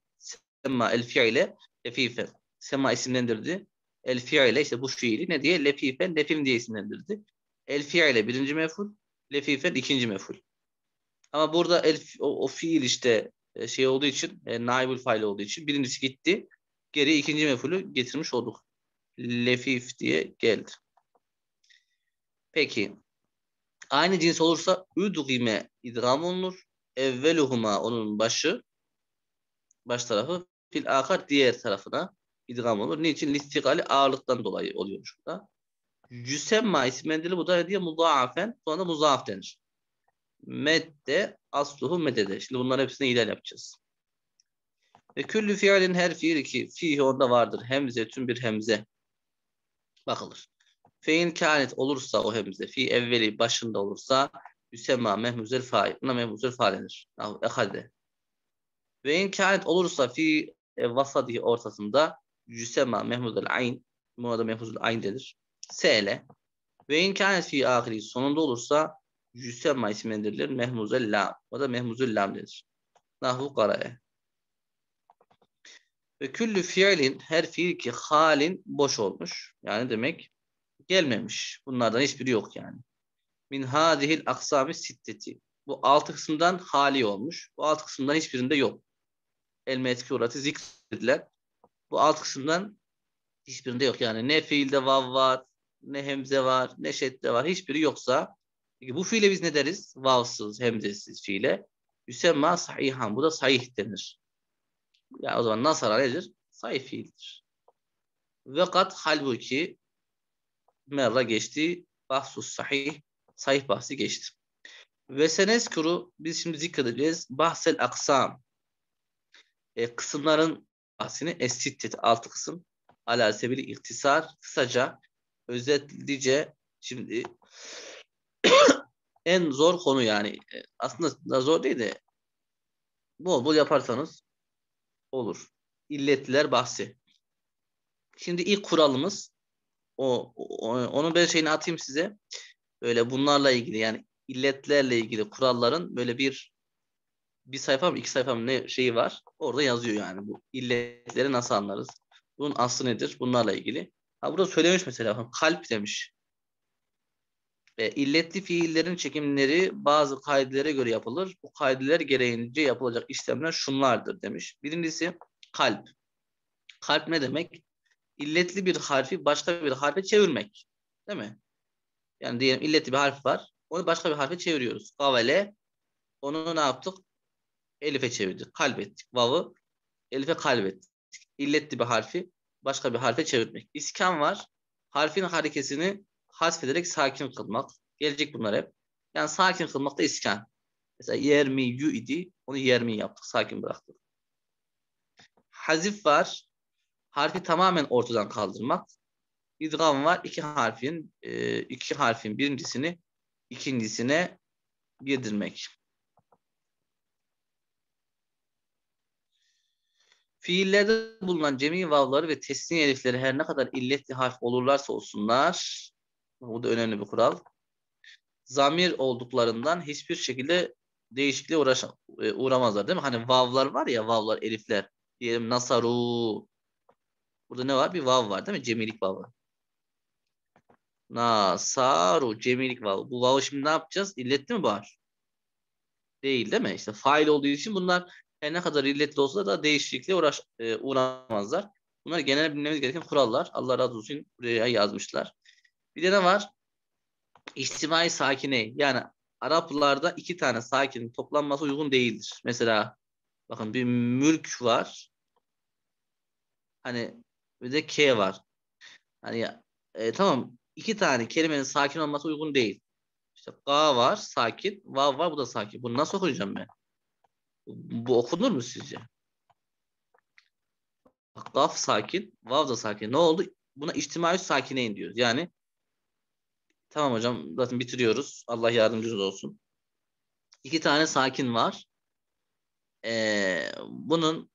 Semma el fiile lefifen. Semma isimlendirdi. El fiile işte bu fiili ne diye? Lefifen, lefim diye isimlendirdi. El fiile birinci meful lefifen ikinci meful. Ama burada el, o, o fiil işte e, şey olduğu için, e, naibul fail olduğu için birincisi gitti. Geri ikinci mefulü getirmiş olduk. Lefif diye geldi. Peki. Aynı cins olursa üdgime idram olunur. Evveluhuma onun başı baş tarafı fil akar diğer tarafına idram olur. Niçin? Listikali ağırlıktan dolayı oluyor şurada. Cüsemma ismendili bu da diye muzaafen. Sonra da muzaaf denir. Medde asluhu medede. Şimdi bunların hepsini ilal yapacağız. Ve küllü fiilin her fiil ki fihi onda vardır. Hemze tüm bir hemze. Bakılır. Fein kânet olursa o hemze. Fi evveli başında olursa Hüsema mehmuzel fail. Buna mehmuzel fail denir. Ehade. Ve in kânet olursa fi e, vasadihi ortasında Hüsema mehmuzel ayn. Buna da mehmuzel ayn denir. SL. Ve imkanet fi ahiri sonunda olursa Yüsemma ismi verilir. Mehmuzel lam. O da mehmuzul lam denir. Nahvu karaya. Ve küllü fiilin her fiil ki halin boş olmuş. Yani demek gelmemiş. Bunlardan hiçbiri yok yani. Min hadihil aksami siddeti. Bu altı kısımdan hali olmuş. Bu altı kısımdan hiçbirinde yok. El metki uğratı zikrediler. Bu alt kısımdan hiçbirinde yok. Yani ne fiilde vav var, ne hemze var, ne şedde var. Hiçbiri yoksa peki bu fiile biz ne deriz? Vavsız, hemzesiz fiile. Yüsemma sahihan. Bu da sahih denir. Ya yani o zaman nasara nedir? Sahih fiildir. Vekat halbuki merra geçti. Bahsus sahih. Sahih bahsi geçti. Ve seneskuru biz şimdi zikredeceğiz. Bahsel aksam. E, kısımların bahsini esittet Altı kısım. Ala sebili iktisar. Kısaca özetlice şimdi en zor konu yani e, aslında da zor değil de bol bol yaparsanız olur. İlletler bahsi. Şimdi ilk kuralımız o, o onun ben şeyini atayım size. Böyle bunlarla ilgili yani illetlerle ilgili kuralların böyle bir bir sayfa mı iki sayfa mı ne şeyi var. Orada yazıyor yani bu illetleri nasıl anlarız? Bunun aslı nedir? Bunlarla ilgili. Ha burada söylemiş mesela kalp demiş. E, illetli fiillerin çekimleri bazı kaidelere göre yapılır. Bu kaideler gereğince yapılacak işlemler şunlardır demiş. Birincisi kalp. Kalp ne demek? İlletli bir harfi başka bir harfe çevirmek. Değil mi? Yani diyelim illetli bir harf var. Onu başka bir harfe çeviriyoruz. Kavale. Onu ne yaptık? Elif'e çevirdik. Kalbettik. Vav'ı Elif'e kalbettik. İlletli bir harfi başka bir harfe çevirmek. İskan var. Harfin harekesini hasfederek sakin kılmak. Gelecek bunlar hep. Yani sakin kılmak da iskan. Mesela yer mi yu idi. Onu yer mi yaptık. Sakin bıraktık. Hazif var. Harfi tamamen ortadan kaldırmak. İdgam var. iki harfin e, iki harfin birincisini ikincisine yedirmek. Fiillerde bulunan cemi vavları ve tesniye elifleri her ne kadar illetli harf olurlarsa olsunlar, bu da önemli bir kural, zamir olduklarından hiçbir şekilde değişikliğe uğraş, e, uğramazlar değil mi? Hani vavlar var ya vavlar, elifler. Diyelim nasaru. Burada ne var? Bir vav var değil mi? Cemilik vavı. Nasaru, cemilik vavı. Bu vavı şimdi ne yapacağız? İlletli mi var? Değil değil mi? İşte fail olduğu için bunlar her ne kadar illetli olsa da değişiklikle uğraş, e, uğramazlar. Bunlar genel bilmemiz gereken kurallar. Allah razı olsun buraya yazmışlar. Bir de ne var? İçtimai sakine yani Araplarda iki tane sakinin toplanması uygun değildir. Mesela bakın bir mülk var. Hani bir de K var. Hani e, tamam iki tane kelimenin sakin olması uygun değil. İşte K var sakin, Vav var bu da sakin. Bunu nasıl okuyacağım ben? Bu okunur mu sizce? Gaf sakin, vav da sakin. Ne oldu? Buna içtimai sakineyin diyoruz. Yani tamam hocam zaten bitiriyoruz. Allah yardımcınız olsun. İki tane sakin var. Ee, bunun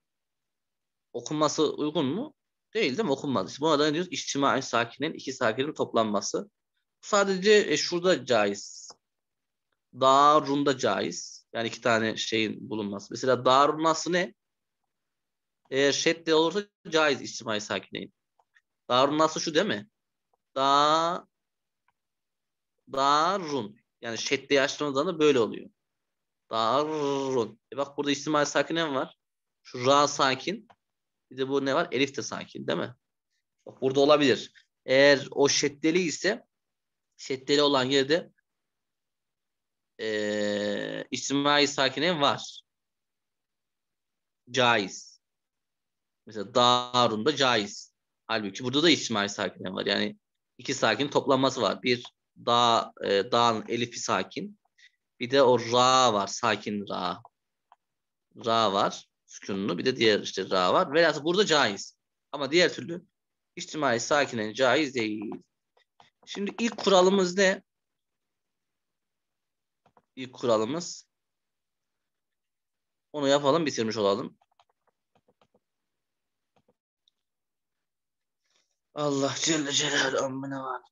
okunması uygun mu? Değil değil mi? Okunmaz. İşte buna da ne diyoruz? İçtimai sakinin, iki sakinin toplanması. Sadece e, şurada caiz. Darunda caiz. Yani iki tane şeyin bulunması. Mesela darun nasıl ne? Eğer şedde olursa caiz içtimai sakineyin. Darun nasıl şu değil mi? Da darun. Yani şedde yaşlanmadan da böyle oluyor. Darun. E bak burada içtimai sakinen var. Şu ra sakin. Bir de bu ne var? Elif de sakin değil mi? Bak burada olabilir. Eğer o şeddeli ise şeddeli olan yerde e, içtimai sakine var. Caiz. Mesela Darun'da caiz. Halbuki burada da içtimai sakine var. Yani iki sakin toplanması var. Bir dağ, e, dağın elifi sakin. Bir de o ra var. Sakin ra. Ra var. Sükunlu. Bir de diğer işte ra var. Velhasıl burada caiz. Ama diğer türlü içtimai sakinen caiz değil. Şimdi ilk kuralımız ne? ilk kuralımız. Onu yapalım, bitirmiş olalım. Allah Celle Celaluhu ammine var.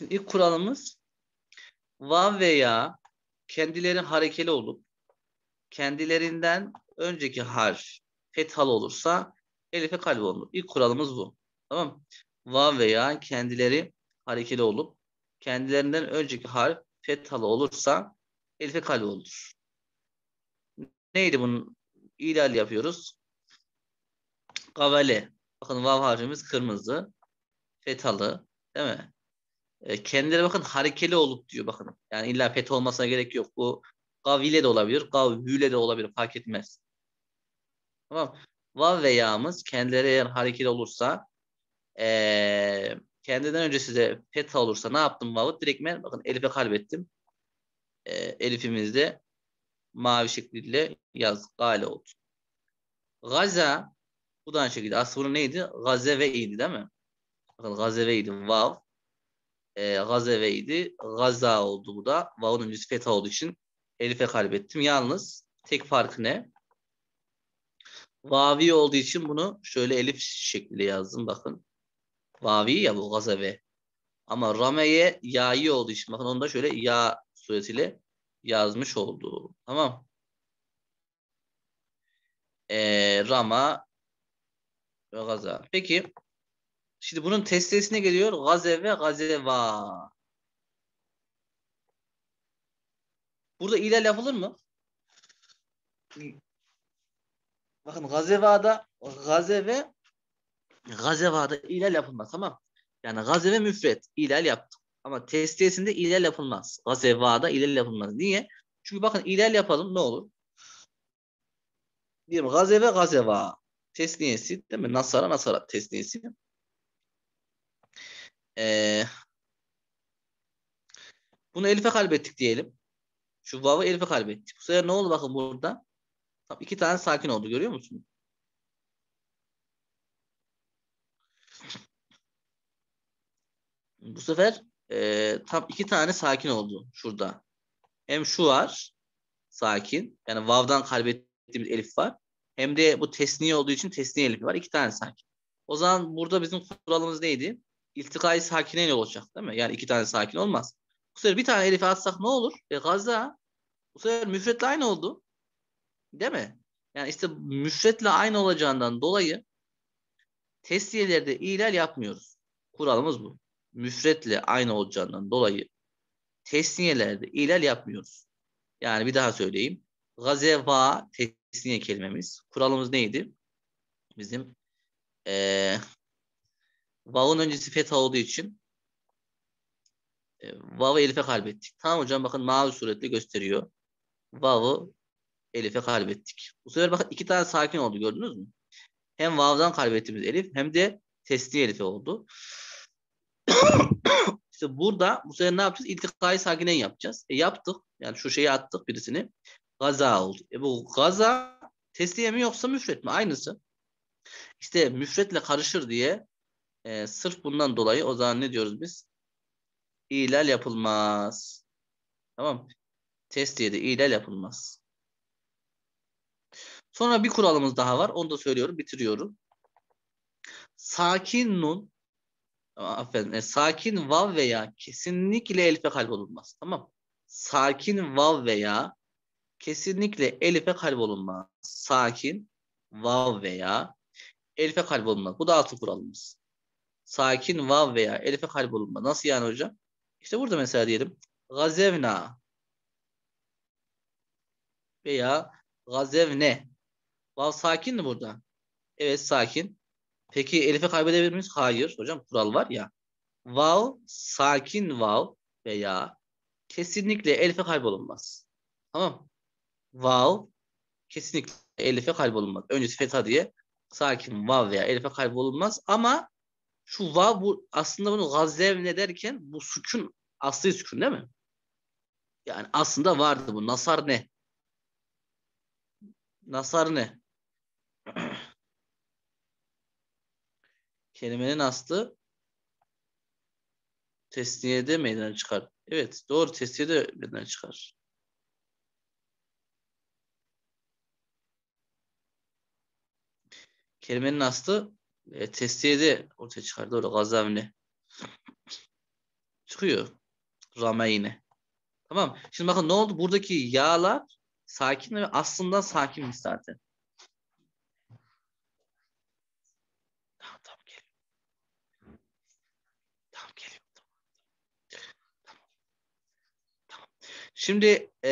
İlk kuralımız va veya kendileri harekeli olup kendilerinden önceki harf fethal olursa elife kalb olur. İlk kuralımız bu. Tamam mı? Va veya kendileri harekeli olup kendilerinden önceki harf fethalı olursa elif kale olur. Neydi bunun? İlal yapıyoruz. Kavale. Bakın vav harfimiz kırmızı. Fethalı. Değil mi? E, kendileri bakın harekeli olup diyor bakın. Yani illa fet olmasına gerek yok. Bu gavile de olabilir. Gavhüle de olabilir. Fark etmez. Tamam. Vav ve yağımız kendileri eğer harekeli olursa eee Kendinden önce size feta olursa ne yaptım direkt Direktmen bakın Elif'e kaybettim E, ee, Elif'imizde mavi şekliyle yazdık. Gale oldu. Gaza bu da aynı şekilde. Aslında neydi? ve Gazeveydi değil mi? Bakın ve gazeveydi. Vav. E, ee, gazeveydi. Gaza oldu bu da. Vav'ın öncesi feta olduğu için Elif'e kaybettim. Yalnız tek farkı ne? Vavi olduğu için bunu şöyle elif şekliyle yazdım. Bakın vavi ya bu gazebe. Ama rameye ya'yı olduğu için bakın onda şöyle ya suresiyle yazmış oldu. Tamam. Ee, rama ve gaza. Peki şimdi bunun testesine geliyor. Gaze gazeva. Burada ile laf olur mu? Bakın gazevada gazeve gazevada ilal yapılmaz tamam. Yani gazeve müfret ilal yaptı. Ama testiyesinde ilal yapılmaz. Gazevada ilal yapılmaz. Niye? Çünkü bakın ilal yapalım ne olur? Diyelim gazeve gazeva tesniyesi değil mi? Nasara nasara tesniyesi. Ee, bunu elife kalbettik diyelim. Şu vav'ı elife kalbettik. Bu sefer ne oldu bakın burada? Tam iki tane sakin oldu görüyor musunuz? bu sefer e, tam iki tane sakin oldu şurada. Hem şu var sakin. Yani vav'dan kaybettiğimiz elif var. Hem de bu tesniye olduğu için tesniye elifi var. İki tane sakin. O zaman burada bizim kuralımız neydi? İltikayı sakine ile olacak değil mi? Yani iki tane sakin olmaz. Bu sefer bir tane elifi atsak ne olur? E gazda. Bu sefer müfretle aynı oldu. Değil mi? Yani işte müfretle aynı olacağından dolayı tesniyelerde ilal yapmıyoruz. Kuralımız bu müfretle aynı olacağından dolayı tesniyelerde ilal yapmıyoruz. Yani bir daha söyleyeyim. Gazeva tesniye kelimemiz. Kuralımız neydi? Bizim ee, vav'ın öncesi fetha olduğu için e, vav'ı elife kaybettik. Tamam hocam bakın mavi suretle gösteriyor. Vav'ı elife kaybettik. Bu sefer bakın iki tane sakin oldu gördünüz mü? Hem vav'dan kalbettiğimiz elif hem de tesniye elife oldu. İşte burada bu sefer ne yapacağız? İltikayı sakinen yapacağız. E yaptık. Yani şu şeyi attık birisini. Gaza oldu. E bu gaza tesliye mi yoksa müfret mi? Aynısı. İşte müfretle karışır diye e, sırf bundan dolayı o zaman ne diyoruz biz? İlal yapılmaz. Tamam mı? Tesliye de ilal yapılmaz. Sonra bir kuralımız daha var. Onu da söylüyorum. Bitiriyorum. Sakin nun affedin, e, sakin vav veya kesinlikle elife kalp olunmaz. Tamam. Sakin vav veya kesinlikle elife kalp olunmaz. Sakin vav veya elife kalp olunmaz. Bu da altı kuralımız. Sakin vav veya elife kalp olunmaz. Nasıl yani hocam? İşte burada mesela diyelim gazevna veya gazevne. Vav sakin mi burada? Evet sakin. Peki Elif'e kaybedebilir miyiz? Hayır. Hocam kural var ya. Vav, sakin vav veya kesinlikle Elif'e kaybolunmaz. Tamam. Vav kesinlikle Elif'e kaybolunmaz. Öncesi feta diye sakin vav veya Elif'e kaybolunmaz ama şu vav bu aslında bunu ne derken bu sükun asli sükun değil mi? Yani aslında vardı bu. Nasar ne? Nasar ne? kelimenin aslı tesniyede meydana çıkar. Evet doğru tesniyede meydana çıkar. Kelimenin aslı e, tesniyede ortaya çıkar. Doğru gazavne. Çıkıyor. Rameyne. Tamam. Şimdi bakın ne oldu? Buradaki yağlar sakin ve aslında sakin zaten. Şimdi e,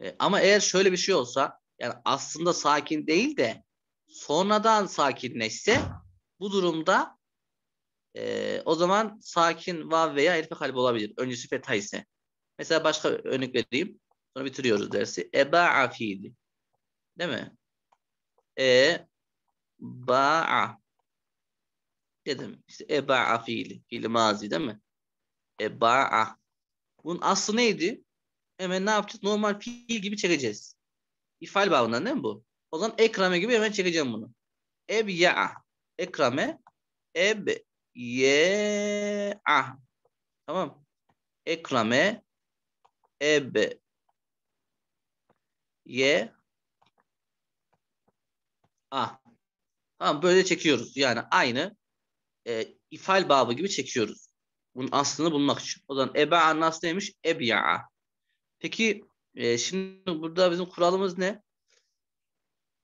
e, ama eğer şöyle bir şey olsa yani aslında sakin değil de sonradan sakinleşse bu durumda e, o zaman sakin vav veya elif kalp olabilir. Öncüsü fetha ise. Mesela başka örnek vereyim. Sonra bitiriyoruz dersi. Eba fiili. Değil mi? E ba'a dedim. İşte eba'a fiili. Fiili mazi değil mi? Eba, Bunun aslı neydi? Hemen ne yapacağız? Normal fiil gibi çekeceğiz. İfal bağından değil mi bu? O zaman ekrame gibi hemen çekeceğim bunu. Ebya'a. Ekrame. Eb ye'a. Tamam. Ekrame. Eb ye a. Tamam böyle çekiyoruz. Yani aynı e, ifal babı gibi çekiyoruz. Bunun aslını bulmak için. O zaman eba'a nas neymiş? Ebi'a. Peki e, şimdi burada bizim kuralımız ne?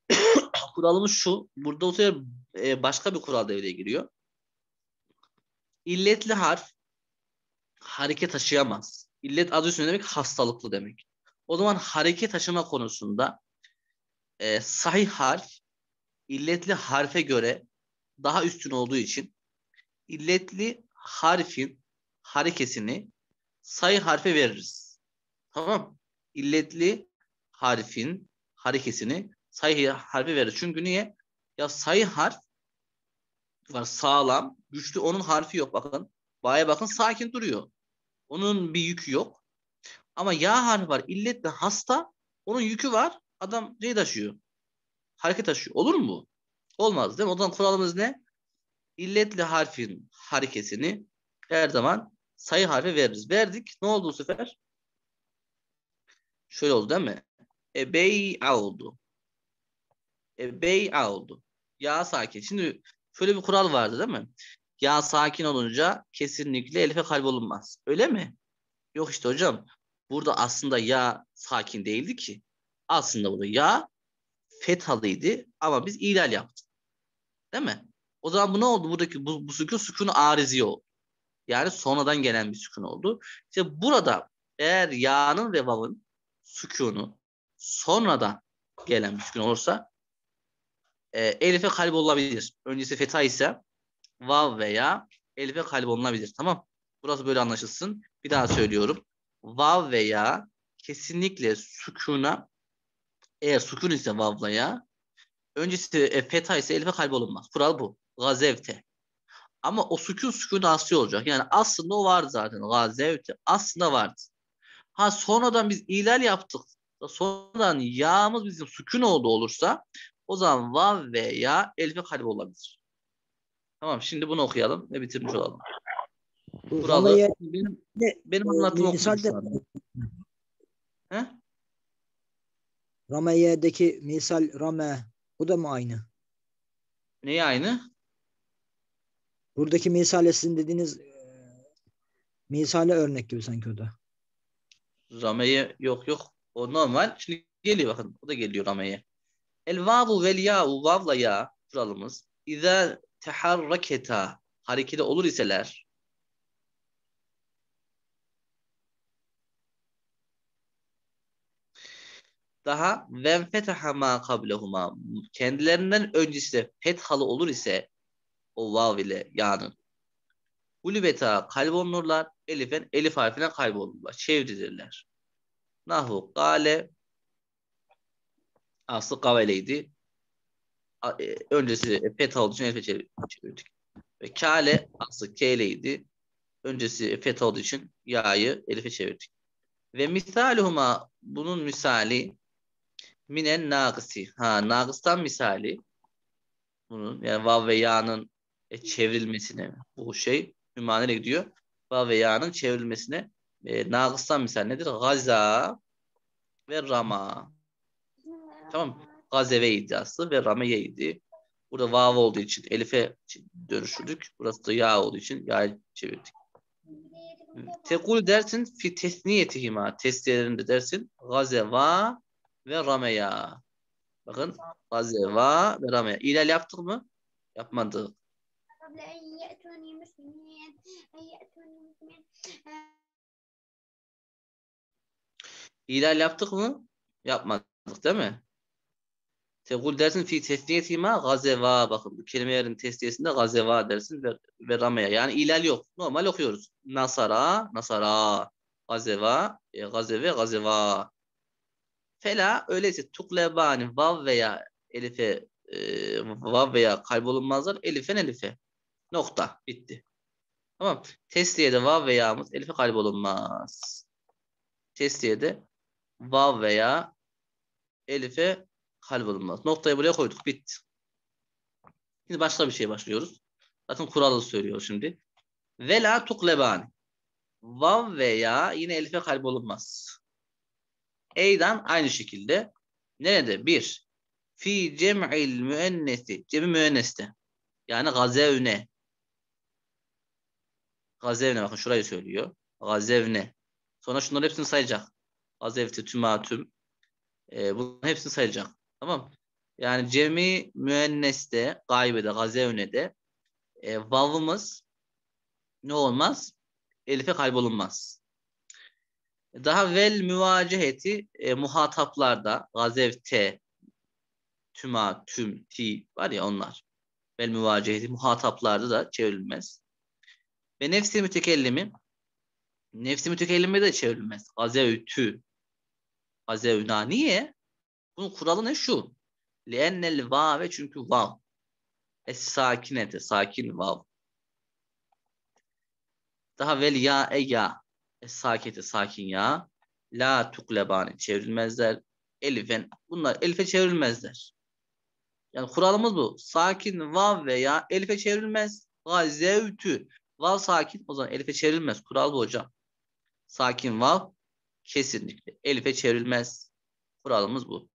kuralımız şu. Burada o sefer e, başka bir kural devreye giriyor. İlletli harf hareket taşıyamaz. İllet adı üstünde demek hastalıklı demek. O zaman hareket taşıma konusunda e, sahih harf illetli harfe göre daha üstün olduğu için illetli harfin harekesini sayı harfe veririz. Tamam. İlletli harfin harekesini sayı harfe veririz. Çünkü niye? Ya sayı harf var sağlam, güçlü. Onun harfi yok bakın. Ba'ya bakın sakin duruyor. Onun bir yükü yok. Ama ya harfi var. İlletli hasta. Onun yükü var. Adam şey taşıyor. Hareket taşıyor. Olur mu Olmaz değil mi? O zaman kuralımız ne? İlletli harfin harekesini her zaman sayı harfi veririz. Verdik. Ne oldu bu sefer? Şöyle oldu değil mi? Ebey'a oldu. Ebey'a oldu. Ya sakin. Şimdi şöyle bir kural vardı değil mi? Ya sakin olunca kesinlikle elife kalp olunmaz. Öyle mi? Yok işte hocam. Burada aslında ya sakin değildi ki. Aslında burada ya fethalıydı ama biz ilal yaptık. Değil mi? O zaman bu ne oldu? Buradaki bu, bu sükun sükun arizi oldu. Yani sonradan gelen bir sükun oldu. İşte burada eğer yağının ve vav'ın sükunu sonradan gelen bir sükun olursa e, elife kalp olabilir. Öncesi feta ise vav veya elife kalp olunabilir. Tamam. Burası böyle anlaşılsın. Bir daha söylüyorum. Vav veya kesinlikle sükuna eğer sükun ise vavla ya öncesi e, feta ise elife kalp olunmaz. Kural bu. Gazevte. Ama o sükun sükun asli olacak. Yani aslında o vardı zaten. Gazevti aslında vardı. Ha sonradan biz ilal yaptık. Sonradan yağımız bizim sükun oldu olursa o zaman vav ve ya elfe kalp olabilir. Tamam şimdi bunu okuyalım ve bitirmiş olalım. Kuralı benim, benim anlatım okumuş. Rameye'deki misal Rame o da mı aynı? Neyi aynı? Buradaki misale sizin dediğiniz e, misale örnek gibi sanki o da. Rameye yok yok. O normal. Şimdi geliyor bakın. O da geliyor rameye. El vavu vel ya'u vavla ya kuralımız. İza teharraketa harekete olur iseler daha venfetaha ma kablehuma kendilerinden öncesi de fethalı olur ise o vav ile ya'nın. Ulubeta kaybolunurlar. Elifen elif harfine kaybolurlar. Çevrilirler. Nahu gale aslı kaveleydi. E, öncesi e, fetha olduğu için elife çevirdik. Ve kale aslı keleydi. Öncesi e, fetha olduğu için ya'yı elife çevirdik. Ve misaluhuma bunun misali minen nagısi. Ha nagıstan misali bunun yani vav ve ya'nın e, çevrilmesine bu şey hümanere gidiyor. Ba ve ya'nın çevrilmesine e, nagıstan misal nedir? Gaza ve rama. Tamam Gazeve iddiası ve idi. Burada vav olduğu için elife dönüştürdük. Burası da ya olduğu için ya çevirdik. Tekul dersin fi tesniyetihima. Testiyelerinde dersin gazeva ve rameya. Bakın gazeva ve rameya. İlal yaptık mı? Yapmadık. قبل أن يأتوني مسلمين أن يأتوني مسلمين İlal yaptık mı? Yapmadık değil mi? Tegul dersin fi tesniyetima gazeva. Bakın bu kelimelerin tesniyesinde gazeva dersin ve, ve ramaya. Yani ilal yok. Normal okuyoruz. Nasara, nasara. Gazeva, e, gazeve, gazeva. Fela öyleyse tuklebani vav veya elife e, vav veya kaybolunmazlar elifen elife. Nokta. Bitti. Tamam. Tesliye'de vav veya yağımız elife kalp olunmaz. Tesliye'de vav veya elife kalp olunmaz. Noktayı buraya koyduk. Bitti. Şimdi başka bir şey başlıyoruz. Zaten kuralı söylüyor şimdi. Vela tuklebani. Vav veya yine elife kalp olunmaz. Eydan aynı şekilde. Nerede? Bir. Fi cem'il müennesi. Cem'i müenneste. Yani gazevne. Gazevne bakın şurayı söylüyor. Gazevne. Sonra şunları hepsini sayacak. Gazevti, tümatüm. E, ee, bunların hepsini sayacak. Tamam Yani cemi müenneste, gaybede, gazevnede e, vavımız ne olmaz? Elife kaybolunmaz. Daha vel müvaceheti e, muhataplarda gazevte, tüma, tüm, ti var ya onlar. Vel müvaceheti muhataplarda da çevrilmez. Ve nefsi mütekellimi nefsi mütekellime de çevrilmez. Gazeütü. Gazeüna. Niye? Bunun kuralı ne şu? Leennel ve çünkü vav. Es sakinete. Sakin vav. Daha vel ya e ya. Es sakete. Sakin ya. La tuklebani. Çevrilmezler. Elifen. Bunlar elife çevrilmezler. Yani kuralımız bu. Sakin vav veya elife çevrilmez. Gazevtü. Vav sakin o zaman elife çevrilmez. Kural bu hocam. Sakin vav kesinlikle elife çevrilmez. Kuralımız bu.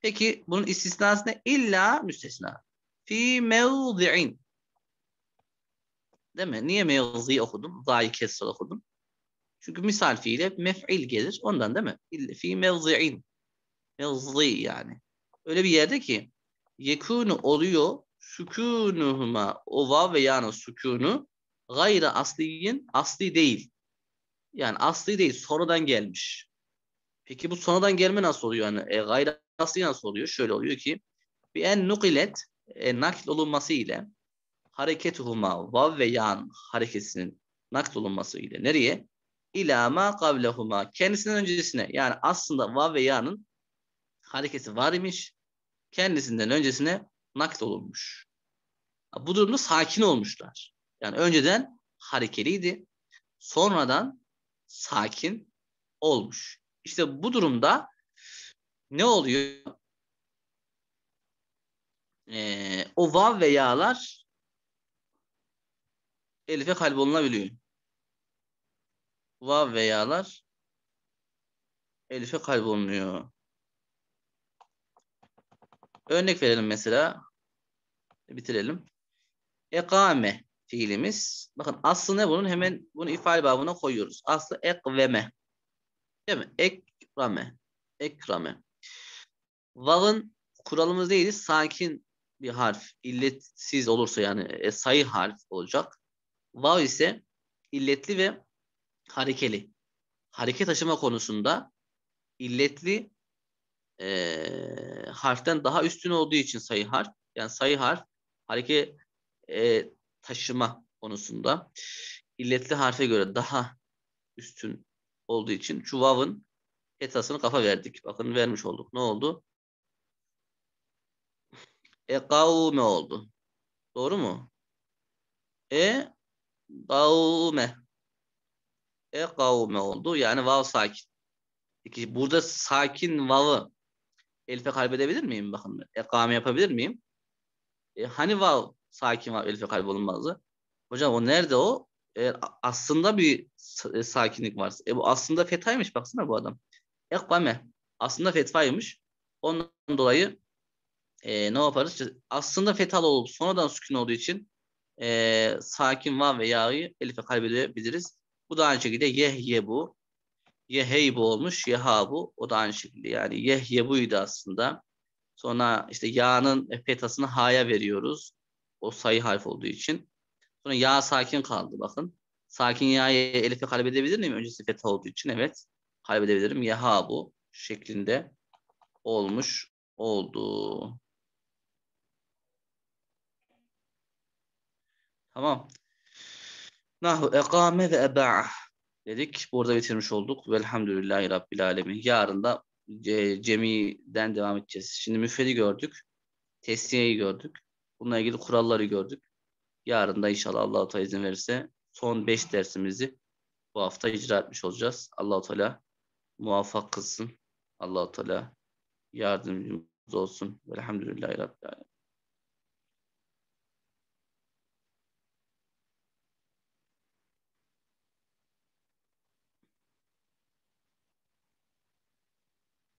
Peki bunun istisnası ne? İlla müstesna. Fi mevzi'in. Değil mi? Niye mevzi okudum? Zayı kessel okudum. Çünkü misal fiile mef'il gelir. Ondan değil mi? Fi mevzi'in. Mevzi yani. Öyle bir yerde ki yekunu oluyor sükunuhuma o vav ve yani sükunu Gayrı asliyin asli değil. Yani asli değil sonradan gelmiş. Peki bu sonradan gelme nasıl oluyor? Yani e, gayri asli nasıl oluyor? Şöyle oluyor ki bir en nukilet e, nakil olunması ile hareketuhuma vav ve yan hareketinin nakil olunması ile nereye? İlâ mâ kavlehuma kendisinden öncesine yani aslında vav ve yanın hareketi var imiş. Kendisinden öncesine nakit olunmuş. Bu durumda sakin olmuşlar. Yani önceden harekeliydi. Sonradan sakin olmuş. İşte bu durumda ne oluyor? Ee, o vav ve yağlar elife kalbolunabiliyor. Vav ve yağlar elife kaybolunuyor. Örnek verelim mesela. Bitirelim. Ekame fiilimiz. Bakın aslı ne bunun? Hemen bunu ifade babına koyuyoruz. Aslı ekveme. Değil mi? Ekrame. Ekrame. Vav'ın kuralımız neydi? Sakin bir harf. illetsiz olursa yani e, sayı harf olacak. Vav ise illetli ve harekeli. Hareket taşıma konusunda illetli e, harften daha üstün olduğu için sayı harf. Yani sayı harf hareket e, taşıma konusunda illetli harfe göre daha üstün olduğu için şu vav'ın etasını kafa verdik. Bakın vermiş olduk. Ne oldu? Ekavme oldu. Doğru mu? E kavme. E kavme oldu. Yani vav sakin. Peki burada sakin vav'ı elfe kalbedebilir miyim? Bakın ekame e, yapabilir miyim? E, hani vav sakin var Elif'e ve kaybolunmazdı. Hocam o nerede o? E, aslında bir e, sakinlik var. E, bu aslında fetaymış baksana bu adam. Ekbame. Aslında fetvaymış. Ondan dolayı e, ne yaparız? aslında fetal olup sonradan sükun olduğu için e, sakin var ve yağı elife kaybedebiliriz. Bu da aynı şekilde yehye bu. Yehey bu olmuş. Yeha bu. O da aynı şekilde yani yehye buydu aslında. Sonra işte yağının e, fetasını ha'ya veriyoruz. O sayı harf olduğu için. Sonra ya sakin kaldı bakın. Sakin ya'yı elife kaybedebilir edebilir miyim? Öncesi fetha olduğu için evet. kaybedebilirim. Ya Yaha bu şeklinde olmuş oldu. Tamam. Nahu ekame ve eba'ah dedik. Burada bitirmiş olduk. Velhamdülillahi Rabbil Alemin. Yarın da Cemi'den devam edeceğiz. Şimdi müfredi gördük. Tesliyeyi gördük. Bununla ilgili kuralları gördük. Yarın da inşallah Allah-u Teala izin verirse son 5 dersimizi bu hafta icra etmiş olacağız. Allah-u Teala muvaffak kılsın. Allah-u Teala yardımcımız olsun. Velhamdülillahi Rabbil Alemin.